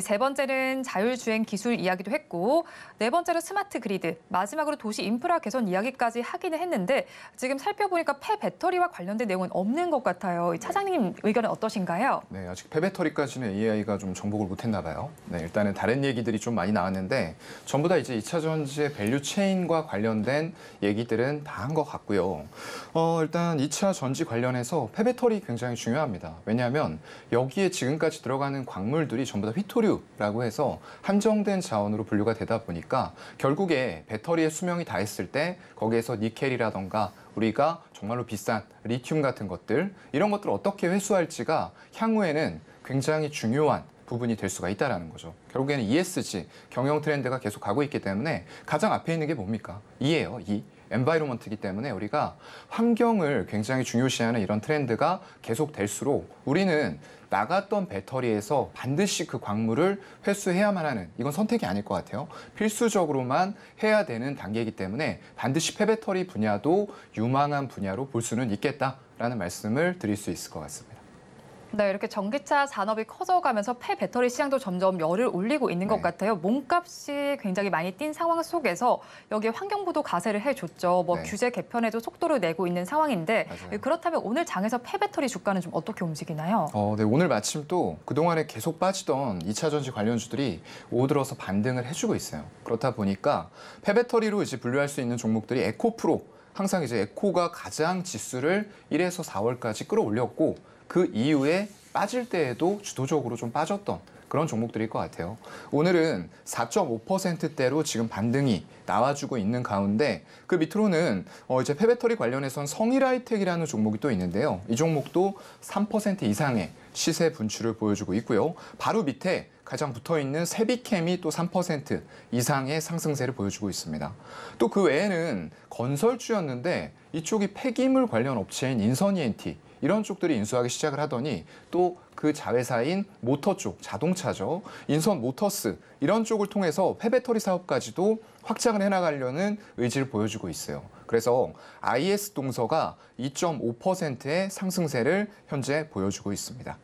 세 번째는 자율주행 기술 이야기도 했고 네 번째로 스마트 그리드, 마지막으로 도시 인프라 개선 이야기까지 하기는 했는데 지금 살펴보니까 폐 배터리와 관련된 내용은 없는 것 같아요. 네. 차장님 의견은 어떠신가요? 네, 아직 폐 배터리까지는 AI가 좀 정복을 못했나 봐요. 네, 일단은 다른 얘기들이 좀 많이 나왔는데 전부 다 이제 2차 전지의 밸류 체인과 관련된 얘기들은 다 한 것 같고요. 어, 일단 2차 전지 관련해서 폐 배터리 굉장히 중요합니다. 왜냐하면 여기에 지금까지 들어가는 광물들이 전부 다 휘토 소류라고 해서 한정된 자원으로 분류가 되다 보니까 결국에 배터리의 수명이 다했을 때 거기에서 니켈이라던가 우리가 정말로 비싼 리튬 같은 것들 이런 것들을 어떻게 회수할지가 향후에는 굉장히 중요한 부분이 될 수가 있다라는 거죠. 결국에는 ESG 경영 트렌드가 계속 가고 있기 때문에 가장 앞에 있는 게 뭡니까? 이예요, E. 엔바이로먼트이기 때문에 우리가 환경을 굉장히 중요시하는 이런 트렌드가 계속 될수록 우리는 나갔던 배터리에서 반드시 그 광물을 회수해야만 하는 이건 선택이 아닐 것 같아요. 필수적으로만 해야 되는 단계이기 때문에 반드시 폐배터리 분야도 유망한 분야로 볼 수는 있겠다라는 말씀을 드릴 수 있을 것 같습니다. 네, 이렇게 전기차 산업이 커져가면서 폐배터리 시장도 점점 열을 올리고 있는 것 네. 같아요. 몸값이 굉장히 많이 뛴 상황 속에서 여기에 환경부도 가세를 해줬죠. 뭐 네. 규제 개편에도 속도를 내고 있는 상황인데 맞아요. 그렇다면 오늘 장에서 폐배터리 주가는 좀 어떻게 움직이나요? 어, 네, 오늘 마침 또 그동안에 계속 빠지던 2차 전지 관련주들이 오들어서 반등을 해주고 있어요. 그렇다 보니까 폐배터리로 이제 분류할 수 있는 종목들이 에코프로 항상 이제 에코가 가장 지수를 1에서 4월까지 끌어올렸고 그 이후에 빠질 때에도 주도적으로 좀 빠졌던 그런 종목들일 것 같아요. 오늘은 4.5%대로 지금 반등이 나와주고 있는 가운데 그 밑으로는 어 이제 폐배터리 관련해선 성일하이텍이라는 종목이 또 있는데요. 이 종목도 3% 이상의 시세 분출을 보여주고 있고요. 바로 밑에 가장 붙어있는 세비캠이 또 3% 이상의 상승세를 보여주고 있습니다. 또 그 외에는 건설주였는데 이쪽이 폐기물 관련 업체인 인선이엔티 이런 쪽들이 인수하기 시작을 하더니 또 그 자회사인 모터 쪽, 자동차죠. 인선 모터스 이런 쪽을 통해서 폐배터리 사업까지도 확장을 해나가려는 의지를 보여주고 있어요. 그래서 IS 동서가 2.5%의 상승세를 현재 보여주고 있습니다.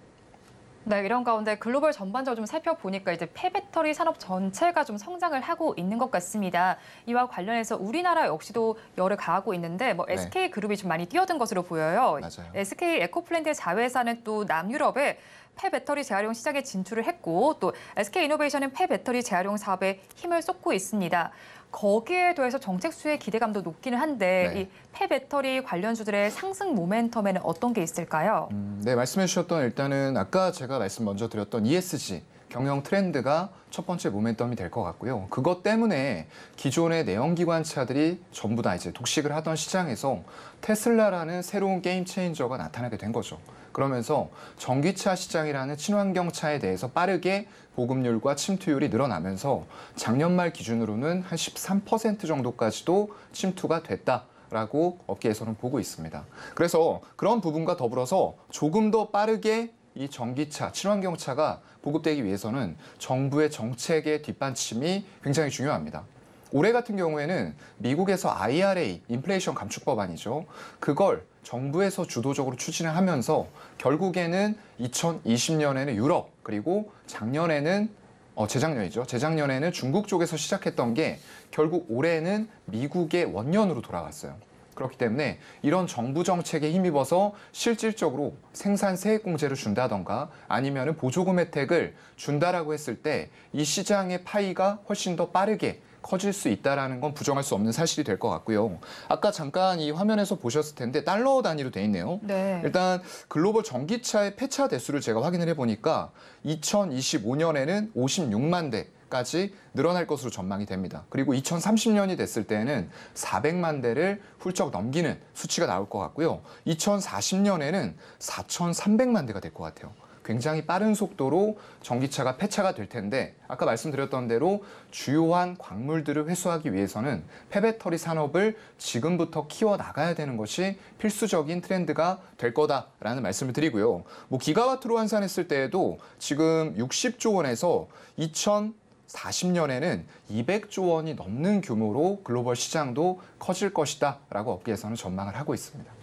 네, 이런 가운데 글로벌 전반적으로 좀 살펴보니까 이제 폐배터리 산업 전체가 좀 성장을 하고 있는 것 같습니다. 이와 관련해서 우리나라 역시도 열을 가하고 있는데 뭐 네. SK 그룹이 좀 많이 뛰어든 것으로 보여요. 맞아요. SK 에코플랜트 자회사는 또 남유럽에 폐배터리 재활용 시장에 진출을 했고 또 SK이노베이션은 폐배터리 재활용 사업에 힘을 쏟고 있습니다. 거기에 더해서 정책 수의 기대감도 높기는 한데 네. 이폐 배터리 관련주들의 상승 모멘텀에는 어떤 게 있을까요? 음, 네, 말씀해 주셨던 일단은 아까 제가 말씀 먼저 드렸던 ESG 경영 트렌드가 첫 번째 모멘텀이 될 것 같고요. 그것 때문에 기존의 내연기관차들이 전부 다 이제 독식을 하던 시장에서 테슬라라는 새로운 게임 체인저가 나타나게 된 거죠. 그러면서 전기차 시장이라는 친환경차에 대해서 빠르게 보급률과 침투율이 늘어나면서 작년 말 기준으로는 한 13% 정도까지도 침투가 됐다. 라고 업계에서는 보고 있습니다. 그래서 그런 부분과 더불어서 조금 더 빠르게 이 전기차, 친환경차가 보급되기 위해서는 정부의 정책의 뒷받침이 굉장히 중요합니다. 올해 같은 경우에는 미국에서 IRA, 인플레이션 감축 법안이죠. 그걸 정부에서 주도적으로 추진을 하면서 결국에는 2020년에는 유럽, 그리고 작년에는 어, 재작년이죠. 재작년에는 중국 쪽에서 시작했던 게 결국 올해는 미국의 원년으로 돌아갔어요. 그렇기 때문에 이런 정부 정책에 힘입어서 실질적으로 생산 세액 공제를 준다던가 아니면 은 보조금 혜택을 준다라고 했을 때 이 시장의 파이가 훨씬 더 빠르게 커질 수 있다라는 건 부정할 수 없는 사실이 될 것 같고요. 아까 잠깐 이 화면에서 보셨을 텐데 달러 단위로 돼 있네요. 네. 일단 글로벌 전기차의 폐차 대수를 제가 확인을 해보니까 2025년에는 56만 대. 까지 늘어날 것으로 전망이 됩니다. 그리고 2030년이 됐을 때는 400만 대를 훌쩍 넘기는 수치가 나올 것 같고요. 2040년에는 4,300만 대가 될 것 같아요. 굉장히 빠른 속도로 전기차가 폐차가 될 텐데 아까 말씀드렸던 대로 주요한 광물들을 회수하기 위해서는 폐배터리 산업을 지금부터 키워 나가야 되는 것이 필수적인 트렌드가 될 거다라는 말씀을 드리고요. 뭐 기가와트로 환산했을 때에도 지금 60조 원에서 2000 40년에는 200조 원이 넘는 규모로 글로벌 시장도 커질 것이다 라고 업계에서는 전망을 하고 있습니다.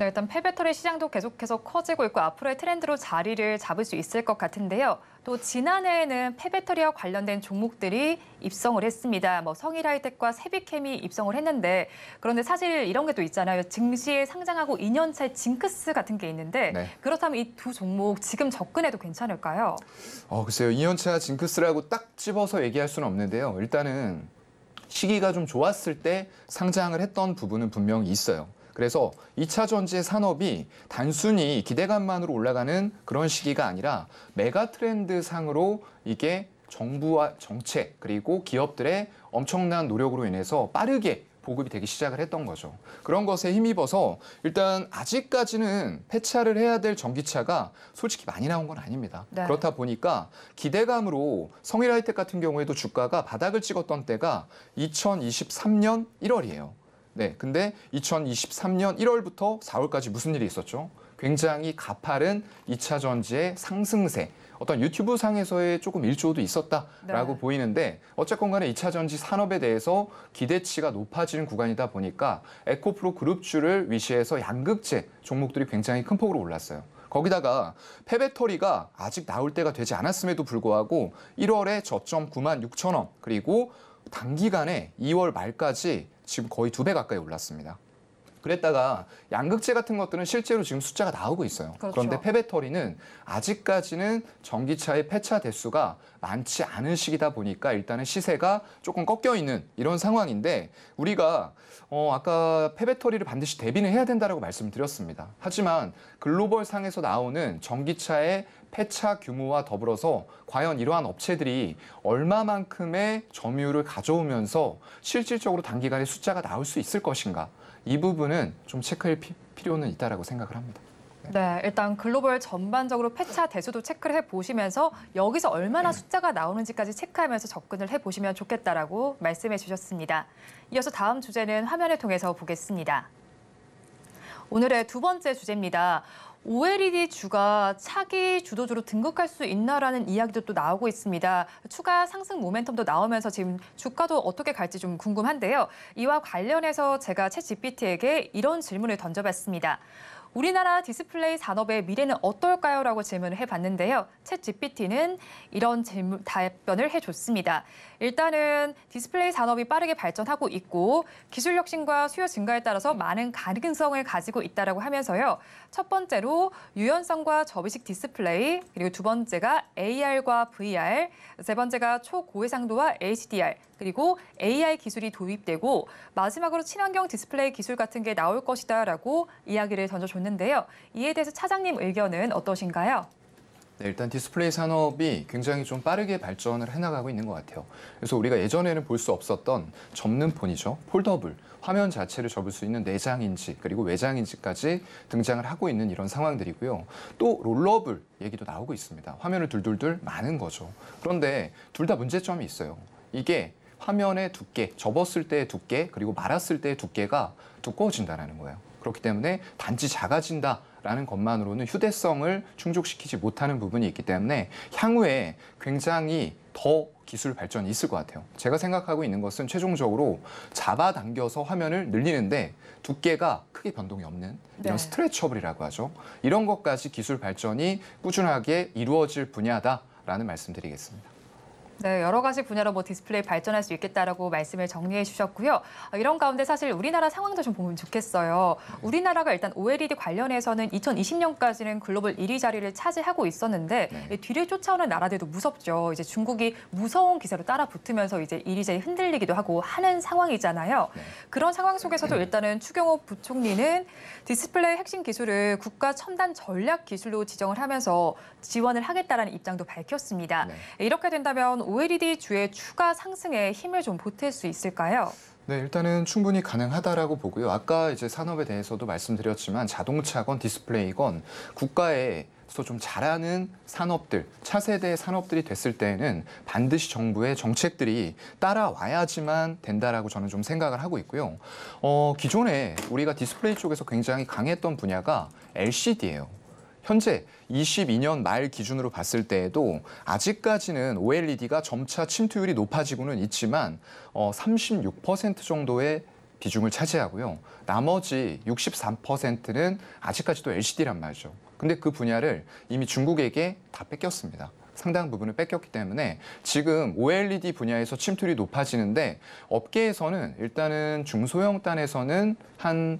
네, 일단 폐배터리 시장도 계속해서 커지고 있고 앞으로의 트렌드로 자리를 잡을 수 있을 것 같은데요. 또 지난해에는 폐배터리와 관련된 종목들이 입성을 했습니다. 뭐 성일하이텍과 세비캠이 입성을 했는데 그런데 사실 이런 게 또 있잖아요. 증시에 상장하고 2년차 징크스 같은 게 있는데 네. 그렇다면 이 두 종목 지금 접근해도 괜찮을까요? 어, 글쎄요. 2년차 징크스라고 딱 집어서 얘기할 수는 없는데요. 일단은 시기가 좀 좋았을 때 상장을 했던 부분은 분명히 있어요. 그래서 2차 전지 산업이 단순히 기대감만으로 올라가는 그런 시기가 아니라 메가 트렌드 상으로 이게 정부와 정책 그리고 기업들의 엄청난 노력으로 인해서 빠르게 보급이 되기 시작을 했던 거죠. 그런 것에 힘입어서 일단 아직까지는 폐차를 해야 될 전기차가 솔직히 많이 나온 건 아닙니다. 네. 그렇다 보니까 기대감으로 성일 하이텍 같은 경우에도 주가가 바닥을 찍었던 때가 2023년 1월이에요. 네, 근데 2023년 1월부터 4월까지 무슨 일이 있었죠? 굉장히 가파른 2차 전지의 상승세, 어떤 유튜브 상에서의 조금 일조도 있었다라고 네. 보이는데 어쨌건 간에 2차 전지 산업에 대해서 기대치가 높아지는 구간이다 보니까 에코프로 그룹주를 위시해서 양극재 종목들이 굉장히 큰 폭으로 올랐어요. 거기다가 폐배터리가 아직 나올 때가 되지 않았음에도 불구하고 1월에 저점 9만 6천 원 그리고 단기간에 2월 말까지 지금 거의 두 배 가까이 올랐습니다. 그랬다가 양극재 같은 것들은 실제로 지금 숫자가 나오고 있어요. 그렇죠. 그런데 폐배터리는 아직까지는 전기차의 폐차 대수가 많지 않은 시기다 보니까 일단은 시세가 조금 꺾여 있는 이런 상황인데 우리가 어 아까 폐배터리를 반드시 대비는 해야 된다라고 말씀드렸습니다. 하지만 글로벌 상에서 나오는 전기차의 폐차 규모와 더불어서 과연 이러한 업체들이 얼마만큼의 점유율을 가져오면서 실질적으로 단기간에 숫자가 나올 수 있을 것인가 이 부분은 좀 체크할 필요는 있다라고 생각을 합니다. 네. 네, 일단 글로벌 전반적으로 폐차 대수도 체크를 해보시면서 여기서 얼마나 네. 숫자가 나오는지까지 체크하면서 접근을 해보시면 좋겠다라고 말씀해 주셨습니다. 이어서 다음 주제는 화면을 통해서 보겠습니다. 오늘의 두 번째 주제입니다. OLED 주가 차기 주도주로 등극할 수 있나라는 이야기도 또 나오고 있습니다. 추가 상승 모멘텀도 나오면서 지금 주가도 어떻게 갈지 좀 궁금한데요. 이와 관련해서 제가 채 GPT에게 이런 질문을 던져봤습니다. 우리나라 디스플레이 산업의 미래는 어떨까요? 라고 질문을 해봤는데요. 챗 GPT는 이런 질문, 답변을 해줬습니다. 일단은 디스플레이 산업이 빠르게 발전하고 있고 기술 혁신과 수요 증가에 따라서 많은 가능성을 가지고 있다고 하면서요. 첫 번째로 유연성과 접이식 디스플레이, 그리고 두 번째가 AR과 VR, 세 번째가 초고해상도와 HDR, 그리고 AI 기술이 도입되고 마지막으로 친환경 디스플레이 기술 같은 게 나올 것이다라고 이야기를 던져줬는데요. 이에 대해서 차장님 의견은 어떠신가요? 네, 일단 디스플레이 산업이 굉장히 좀 빠르게 발전을 해나가고 있는 것 같아요. 그래서 우리가 예전에는 볼 수 없었던 접는 폰이죠. 폴더블. 화면 자체를 접을 수 있는 내장인지 그리고 외장인지까지 등장을 하고 있는 이런 상황들이고요. 또 롤러블 얘기도 나오고 있습니다. 화면을 둘둘둘 많은 거죠. 그런데 둘 다 문제점이 있어요. 이게 화면의 두께, 접었을 때의 두께, 그리고 말았을 때의 두께가 두꺼워진다라는 거예요. 그렇기 때문에 단지 작아진다. 라는 것만으로는 휴대성을 충족시키지 못하는 부분이 있기 때문에 향후에 굉장히 더 기술 발전이 있을 것 같아요. 제가 생각하고 있는 것은 최종적으로 잡아당겨서 화면을 늘리는데 두께가 크게 변동이 없는 이런 네. 스트레쳐블이라고 하죠. 이런 것까지 기술 발전이 꾸준하게 이루어질 분야다라는 말씀드리겠습니다. 네, 여러 가지 분야로 뭐 디스플레이 발전할 수 있겠다라고 말씀을 정리해 주셨고요. 어, 이런 가운데 사실 우리나라 상황도 좀 보면 좋겠어요. 우리나라가 일단 OLED 관련해서는 2020년까지는 글로벌 1위 자리를 차지하고 있었는데 네. 뒤를 쫓아오는 나라들도 무섭죠. 이제 중국이 무서운 기세로 따라 붙으면서 이제 1위 자리 흔들리기도 하고 하는 상황이잖아요. 네. 그런 상황 속에서도 일단은 추경호 부총리는 디스플레이 핵심 기술을 국가 첨단 전략 기술로 지정을 하면서 지원을 하겠다라는 입장도 밝혔습니다. 네. 이렇게 된다면 OLED 주의 추가 상승에 힘을 좀 보탤 수 있을까요? 네, 일단은 충분히 가능하다라고 보고요. 아까 이제 산업에 대해서도 말씀드렸지만 자동차건 디스플레이건 국가에 서좀 잘하는 산업들, 차세대 산업들이 됐을 때에는 반드시 정부의 정책들이 따라와야지만 된다라고 저는 좀 생각을 하고 있고요. 어, 기존에 우리가 디스플레이 쪽에서 굉장히 강했던 분야가 LCD예요. 현재 22년 말 기준으로 봤을 때에도 아직까지는 OLED가 점차 침투율이 높아지고는 있지만 어, 36% 정도의 비중을 차지하고요. 나머지 63%는 아직까지도 LCD란 말이죠. 근데 그 분야를 이미 중국에게 다 뺏겼습니다. 상당 부분을 뺏겼기 때문에 지금 OLED 분야에서 침투율이 높아지는데 업계에서는 일단은 중소형 단에서는 한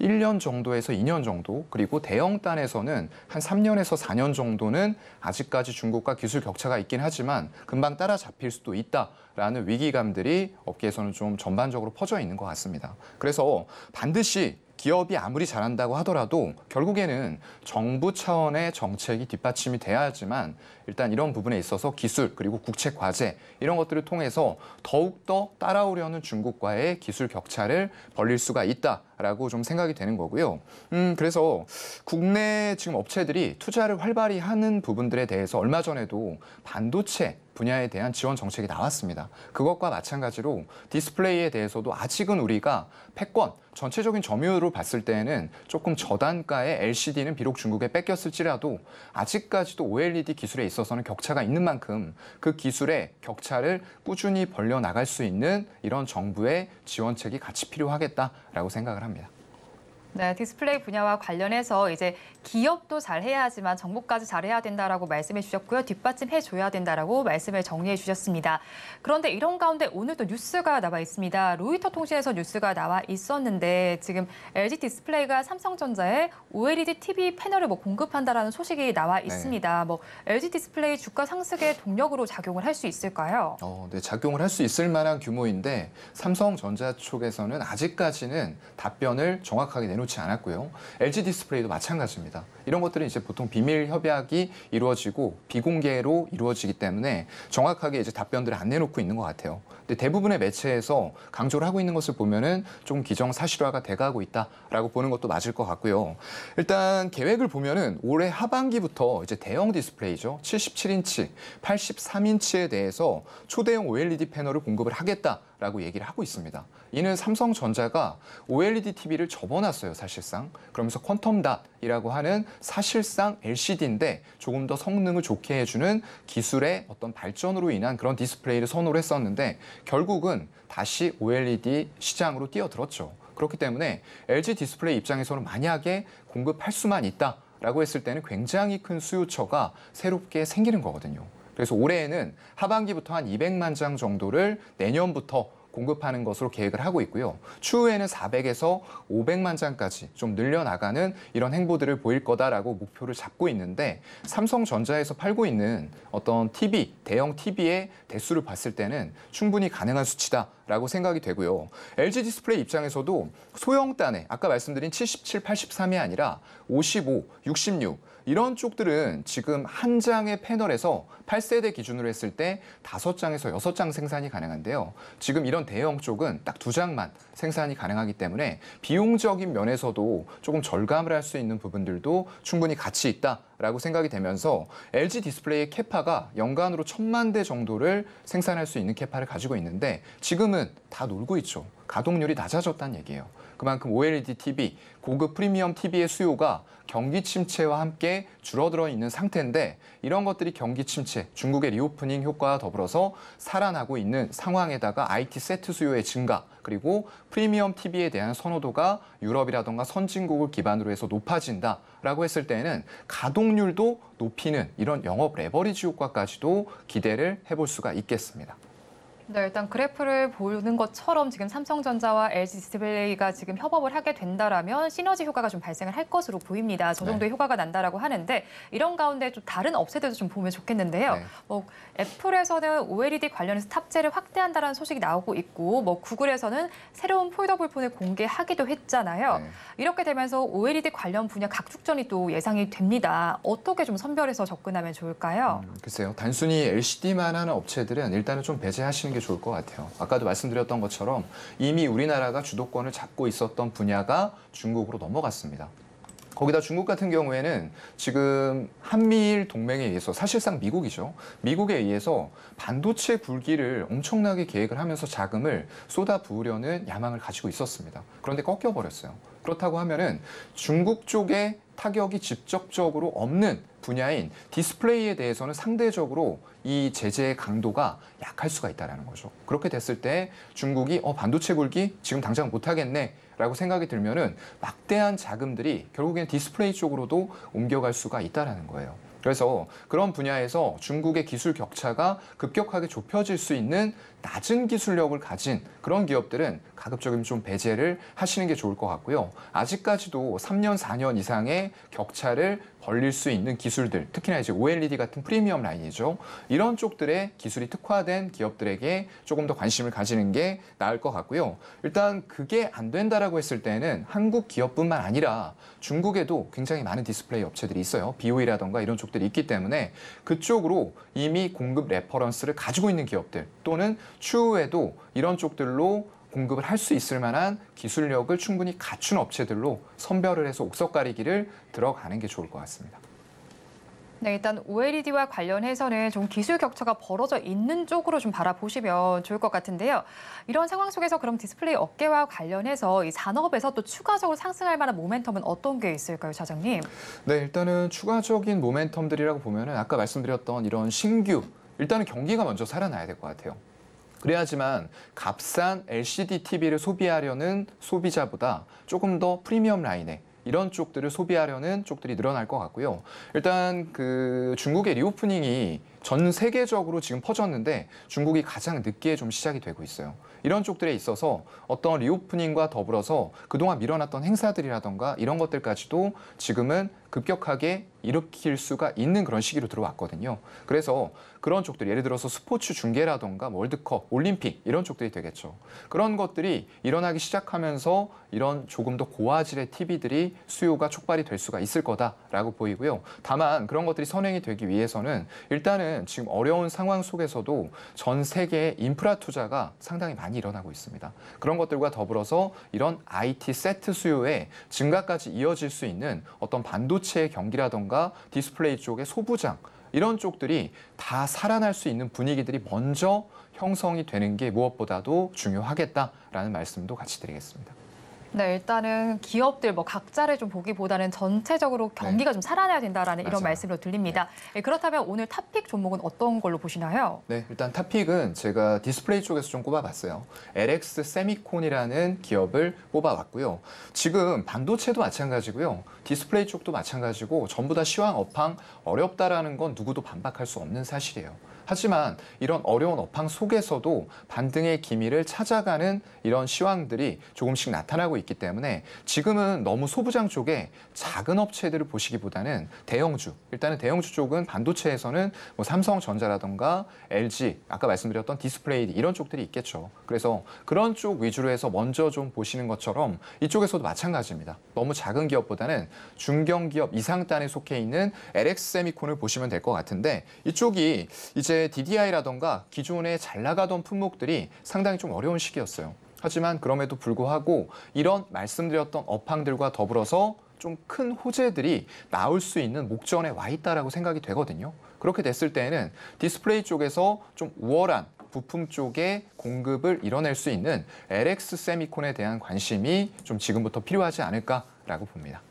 1년 정도에서 2년 정도 그리고 대형 단에서는 한 3년에서 4년 정도는 아직까지 중국과 기술 격차가 있긴 하지만 금방 따라잡힐 수도 있다. 라는 위기감들이 업계에서는 좀 전반적으로 퍼져 있는 것 같습니다. 그래서 반드시 기업이 아무리 잘한다고 하더라도 결국에는 정부 차원의 정책이 뒷받침이 돼야 하지만 일단 이런 부분에 있어서 기술 그리고 국책 과제 이런 것들을 통해서 더욱더 따라오려는 중국과의 기술 격차를 벌릴 수가 있다. 라고 좀 생각이 되는 거고요. 음, 그래서 국내 지금 업체들이 투자를 활발히 하는 부분들에 대해서 얼마 전에도 반도체 분야에 대한 지원 정책이 나왔습니다. 그것과 마찬가지로 디스플레이에 대해서도 아직은 우리가 패권 전체적인 점유율로 봤을 때에는 조금 저단가의 LCD는 비록 중국에 뺏겼을지라도 아직까지도 OLED 기술에 있어서는 격차가 있는 만큼 그 기술의 격차를 꾸준히 벌려 나갈 수 있는 이런 정부의 지원책이 같이 필요하겠다라고 생각을 합니다. 네, 디스플레이 분야와 관련해서 이제 기업도 잘해야 하지만 정부까지 잘해야 된다라고 말씀해 주셨고요. 뒷받침해 줘야 된다라고 말씀을 정리해 주셨습니다. 그런데 이런 가운데 오늘 도 뉴스가 나와 있습니다. 로이터 통신에서 뉴스가 나와 있었는데 지금 LG 디스플레이가 삼성전자에 OLED TV 패널을 뭐 공급한다라는 소식이 나와 네. 있습니다. 네. 뭐 LG 디스플레이 주가 상승의 동력으로 작용을 할 수 있을까요? 어, 네, 작용을 할 수 있을 만한 규모인데 삼성전자 쪽에서는 아직까지는 답변을 정확하게 내놓지 않았고요. LG 디스플레이도 마찬가지입니다. 있니다 이런 것들은 이제 보통 비밀 협약이 이루어지고 비공개로 이루어지기 때문에 정확하게 이제 답변들을 안 내놓고 있는 것 같아요. 근데 대부분의 매체에서 강조를 하고 있는 것을 보면은 좀 기정사실화가 돼가고 있다라고 보는 것도 맞을 것 같고요. 일단 계획을 보면은 올해 하반기부터 이제 대형 디스플레이죠. 77인치, 83인치에 대해서 초대형 OLED 패널을 공급을 하겠다. 라고 얘기를 하고 있습니다. 이는 삼성전자가 OLED TV를 접어놨어요, 사실상. 그러면서 퀀텀닷이라고 하는 사실상 LCD인데 조금 더 성능을 좋게 해주는 기술의 어떤 발전으로 인한 그런 디스플레이를 선호를 했었는데 결국은 다시 OLED 시장으로 뛰어들었죠. 그렇기 때문에 LG 디스플레이 입장에서는 만약에 공급할 수만 있다. 라고 했을 때는 굉장히 큰 수요처가 새롭게 생기는 거거든요. 그래서 올해에는 하반기부터 한 200만 장 정도를 내년부터 공급하는 것으로 계획을 하고 있고요. 추후에는 400에서 500만 장까지 좀 늘려나가는 이런 행보들을 보일 거다라고 목표를 잡고 있는데 삼성전자에서 팔고 있는 어떤 TV, 대형 TV의 대수를 봤을 때는 충분히 가능한 수치다. 라고 생각이 되고요. LG 디스플레이 입장에서도 소형단에 아까 말씀드린 77, 83이 아니라 55, 66 이런 쪽들은 지금 한 장의 패널에서 8세대 기준으로 했을 때 5장에서 6장 생산이 가능한데요. 지금 이런 대형 쪽은 딱 두 장만 생산이 가능하기 때문에 비용적인 면에서도 조금 절감을 할 수 있는 부분들도 충분히 가치 있다라고 생각이 되면서 LG 디스플레이의 캐파가 연간으로 천만 대 정도를 생산할 수 있는 캐파를 가지고 있는데 지금은 다 놀고 있죠. 가동률이 낮아졌다는 얘기예요. 그만큼 OLED TV, 고급 프리미엄 TV의 수요가 경기 침체와 함께 줄어들어 있는 상태인데 이런 것들이 경기 침체, 중국의 리오프닝 효과와 더불어서 살아나고 있는 상황에다가 IT 세트 수요의 증가 그리고 프리미엄 TV에 대한 선호도가 유럽이라던가 선진국을 기반으로 해서 높아진다라고 했을 때는 가동률도 높이는 이런 영업 레버리지 효과까지도 기대를 해볼 수가 있겠습니다. 네, 일단 그래프를 보는 것처럼 지금 삼성전자와 LG 디스플레이가 지금 협업을 하게 된다라면 시너지 효과가 좀 발생을 할 것으로 보입니다. 저 네. 정도의 네. 효과가 난다라고 하는데 이런 가운데 좀 다른 업체들도 좀 보면 좋겠는데요. 네. 뭐 애플에서는 OLED 관련해서 탑재를 확대한다라는 소식이 나오고 있고 뭐 구글에서는 새로운 폴더블 폰을 공개하기도 했잖아요. 네. 이렇게 되면서 OLED 관련 분야 각축전이 또 예상이 됩니다. 어떻게 좀 선별해서 접근하면 좋을까요? 음, 글쎄요. 단순히 LCD만 하는 업체들은 일단은 좀 배제하시는 게 좋을 것 같아요. 아까도 말씀드렸던 것처럼 이미 우리나라가 주도권을 잡고 있었던 분야가 중국으로 넘어갔습니다. 거기다 중국 같은 경우에는 지금 한미일 동맹에 의해서 사실상 미국이죠. 미국에 의해서 반도체 굴기를 엄청나게 계획을 하면서 자금을 쏟아 부으려는 야망을 가지고 있었습니다. 그런데 꺾여버렸어요. 그렇다고 하면은 중국 쪽에 타격이 직접적으로 없는 분야인 디스플레이에 대해서는 상대적으로 이 제재의 강도가 약할 수가 있다는 거죠. 그렇게 됐을 때 중국이 어, 반도체 굴기 지금 당장 못하겠네 라고 생각이 들면은 막대한 자금들이 결국엔 디스플레이 쪽으로도 옮겨갈 수가 있다라는 거예요. 그래서 그런 분야에서 중국의 기술 격차가 급격하게 좁혀질 수 있는 낮은 기술력을 가진 그런 기업들은 가급적이면 좀 배제를 하시는 게 좋을 것 같고요. 아직까지도 3년, 4년 이상의 격차를 벌릴 수 있는 기술들, 특히나 이제 OLED 같은 프리미엄 라인이죠. 이런 쪽들의 기술이 특화된 기업들에게 조금 더 관심을 가지는 게 나을 것 같고요. 일단 그게 안 된다라고 했을 때는 한국 기업뿐만 아니라 중국에도 굉장히 많은 디스플레이 업체들이 있어요. b o e 라던가 이런 쪽들이 있기 때문에 그쪽으로 이미 공급 레퍼런스를 가지고 있는 기업들 또는 추후에도 이런 쪽들로 공급을 할 수 있을 만한 기술력을 충분히 갖춘 업체들로 선별을 해서 옥석 가리기를 들어가는 게 좋을 것 같습니다. 네, 일단 OLED와 관련해서는 좀 기술 격차가 벌어져 있는 쪽으로 좀 바라보시면 좋을 것 같은데요. 이런 상황 속에서 그럼 디스플레이 업계와 관련해서 이 산업에서 또 추가적으로 상승할 만한 모멘텀은 어떤 게 있을까요, 사장님? 네, 일단은 추가적인 모멘텀들이라고 보면은 아까 말씀드렸던 이런 신규 일단은 경기가 먼저 살아나야 될 것 같아요. 그래야지만 값싼 LCD TV를 소비하려는 소비자보다 조금 더 프리미엄 라인에 이런 쪽들을 소비하려는 쪽들이 늘어날 것 같고요. 일단 그 중국의 리오프닝이 전 세계적으로 지금 퍼졌는데 중국이 가장 늦게 좀 시작이 되고 있어요. 이런 쪽들에 있어서 어떤 리오프닝과 더불어서 그동안 밀어놨던 행사들이라던가 이런 것들까지도 지금은 급격하게 일으킬 수가 있는 그런 시기로 들어왔거든요. 그래서 그런 쪽들, 예를 들어서 스포츠 중계라던가 월드컵, 올림픽 이런 쪽들이 되겠죠. 그런 것들이 일어나기 시작하면서 이런 조금 더 고화질의 TV들이 수요가 촉발이 될 수가 있을 거다라고 보이고요. 다만 그런 것들이 선행이 되기 위해서는 일단은 보면은 지금 어려운 상황 속에서도 전 세계의 인프라 투자가 상당히 많이 일어나고 있습니다. 그런 것들과 더불어서 이런 IT 세트 수요의 증가까지 이어질 수 있는 어떤 반도체 경기라던가 디스플레이 쪽의 소부장 이런 쪽들이 다 살아날 수 있는 분위기들이 먼저 형성이 되는 게 무엇보다도 중요하겠다라는 말씀도 같이 드리겠습니다. 네, 일단은 기업들 뭐 각자를 좀 보기보다는 전체적으로 네. 경기가 네. 좀 살아나야 된다라는 맞아요. 이런 말씀으로 들립니다. 네. 예, 그렇다면 오늘 탑픽 종목은 어떤 걸로 보시나요? 네, 일단 탑픽은 제가 디스플레이 쪽에서 좀 꼽아봤어요. LX 세미콘이라는 기업을 뽑아왔고요. 지금 반도체도 마찬가지고요. 디스플레이 쪽도 마찬가지고 전부 다 시황 업황 어렵다라는 건 누구도 반박할 수 없는 사실이에요. 하지만 이런 어려운 업황 속에서도 반등의 기미를 찾아가는 이런 시황들이 조금씩 나타나고 있기 때문에 지금은 너무 소부장 쪽에 작은 업체들을 보시기보다는 대형주, 일단은 대형주 쪽은 반도체에서는 뭐 삼성전자라던가 LG, 아까 말씀드렸던 디스플레이 이런 쪽들이 있겠죠. 그래서 그런 쪽 위주로 해서 먼저 좀 보시는 것처럼 이쪽에서도 마찬가지입니다. 너무 작은 기업보다는 중견 기업 이상단에 속해 있는 LX 세미콘을 보시면 될 것 같은데 이쪽이 이제 DDI라던가 기존에 잘 나가던 품목들이 상당히 좀 어려운 시기였어요. 하지만 그럼에도 불구하고 이런 말씀드렸던 업황들과 더불어서 좀 큰 호재들이 나올 수 있는 목전에 와 있다라고 생각이 되거든요. 그렇게 됐을 때에는 디스플레이 쪽에서 좀 우월한 부품 쪽에 공급을 이뤄낼 수 있는 LX 세미콘에 대한 관심이 좀 지금부터 필요하지 않을까라고 봅니다.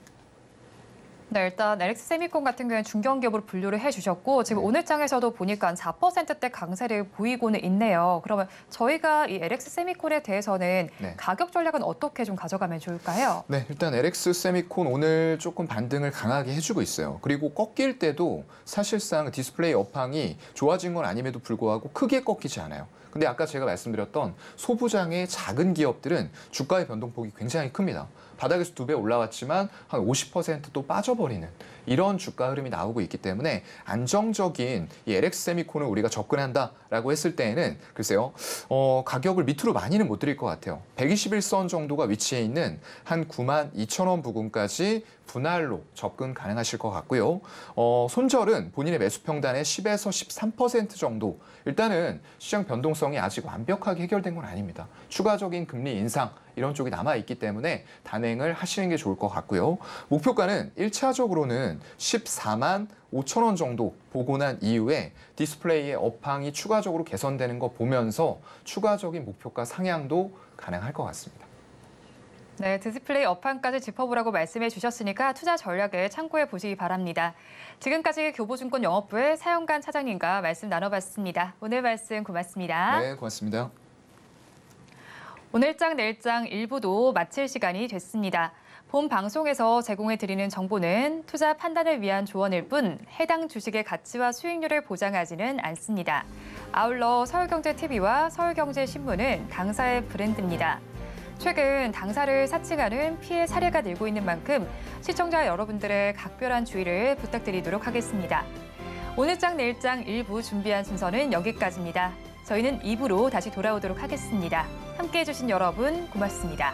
네, 일단 l 스 세미콘 같은 경우에는 중견기업으로 분류를 해주셨고 지금 네. 오늘 장에서도 보니까 4%대 강세를 보이고는 있네요. 그러면 저희가 이 l 스 세미콘에 대해서는 네. 가격 전략은 어떻게 좀 가져가면 좋을까요? 네, 일단 l 스 세미콘 오늘 조금 반등을 강하게 해주고 있어요. 그리고 꺾일 때도 사실상 디스플레이 업황이 좋아진 건 아님에도 불구하고 크게 꺾이지 않아요. 근데 아까 제가 말씀드렸던 소부장의 작은 기업들은 주가의 변동폭이 굉장히 큽니다. 바닥에서 두 배 올라왔지만 한 50%또 빠져버리는 이런 주가 흐름이 나오고 있기 때문에 안정적인 이 LX 세미콘을 우리가 접근한다라고 했을 때에는 글쎄요 어, 가격을 밑으로 많이는 못 드릴 것 같아요. 121선 정도가 위치해 있는 한 9만 2천 원 부근까지 분할로 접근 가능하실 것 같고요. 어, 손절은 본인의 매수 평단의 10에서 13% 정도. 일단은 시장 변동성이 아직 완벽하게 해결된 건 아닙니다. 추가적인 금리 인상 이런 쪽이 남아 있기 때문에 단행을 하시는 게 좋을 것 같고요. 목표가는 1차적으로는 14만 5천 원 정도 보고 난 이후에 디스플레이의 업황이 추가적으로 개선되는 거 보면서 추가적인 목표가 상향도 가능할 것 같습니다. 네, 디스플레이 업황까지 짚어보라고 말씀해 주셨으니까 투자 전략을 참고해 보시기 바랍니다. 지금까지 교보증권 영업부의 사영관 차장님과 말씀 나눠봤습니다. 오늘 말씀 고맙습니다. 네, 고맙습니다. 오늘장 내일장 일부도 마칠 시간이 됐습니다. 본 방송에서 제공해드리는 정보는 투자 판단을 위한 조언일 뿐 해당 주식의 가치와 수익률을 보장하지는 않습니다. 아울러 서울경제TV와 서울경제신문은 당사의 브랜드입니다. 최근 당사를 사칭하는 피해 사례가 늘고 있는 만큼 시청자 여러분들의 각별한 주의를 부탁드리도록 하겠습니다. 오늘 장 내일 장 일부 준비한 순서는 여기까지입니다. 저희는 2부로 다시 돌아오도록 하겠습니다. 함께해 주신 여러분 고맙습니다.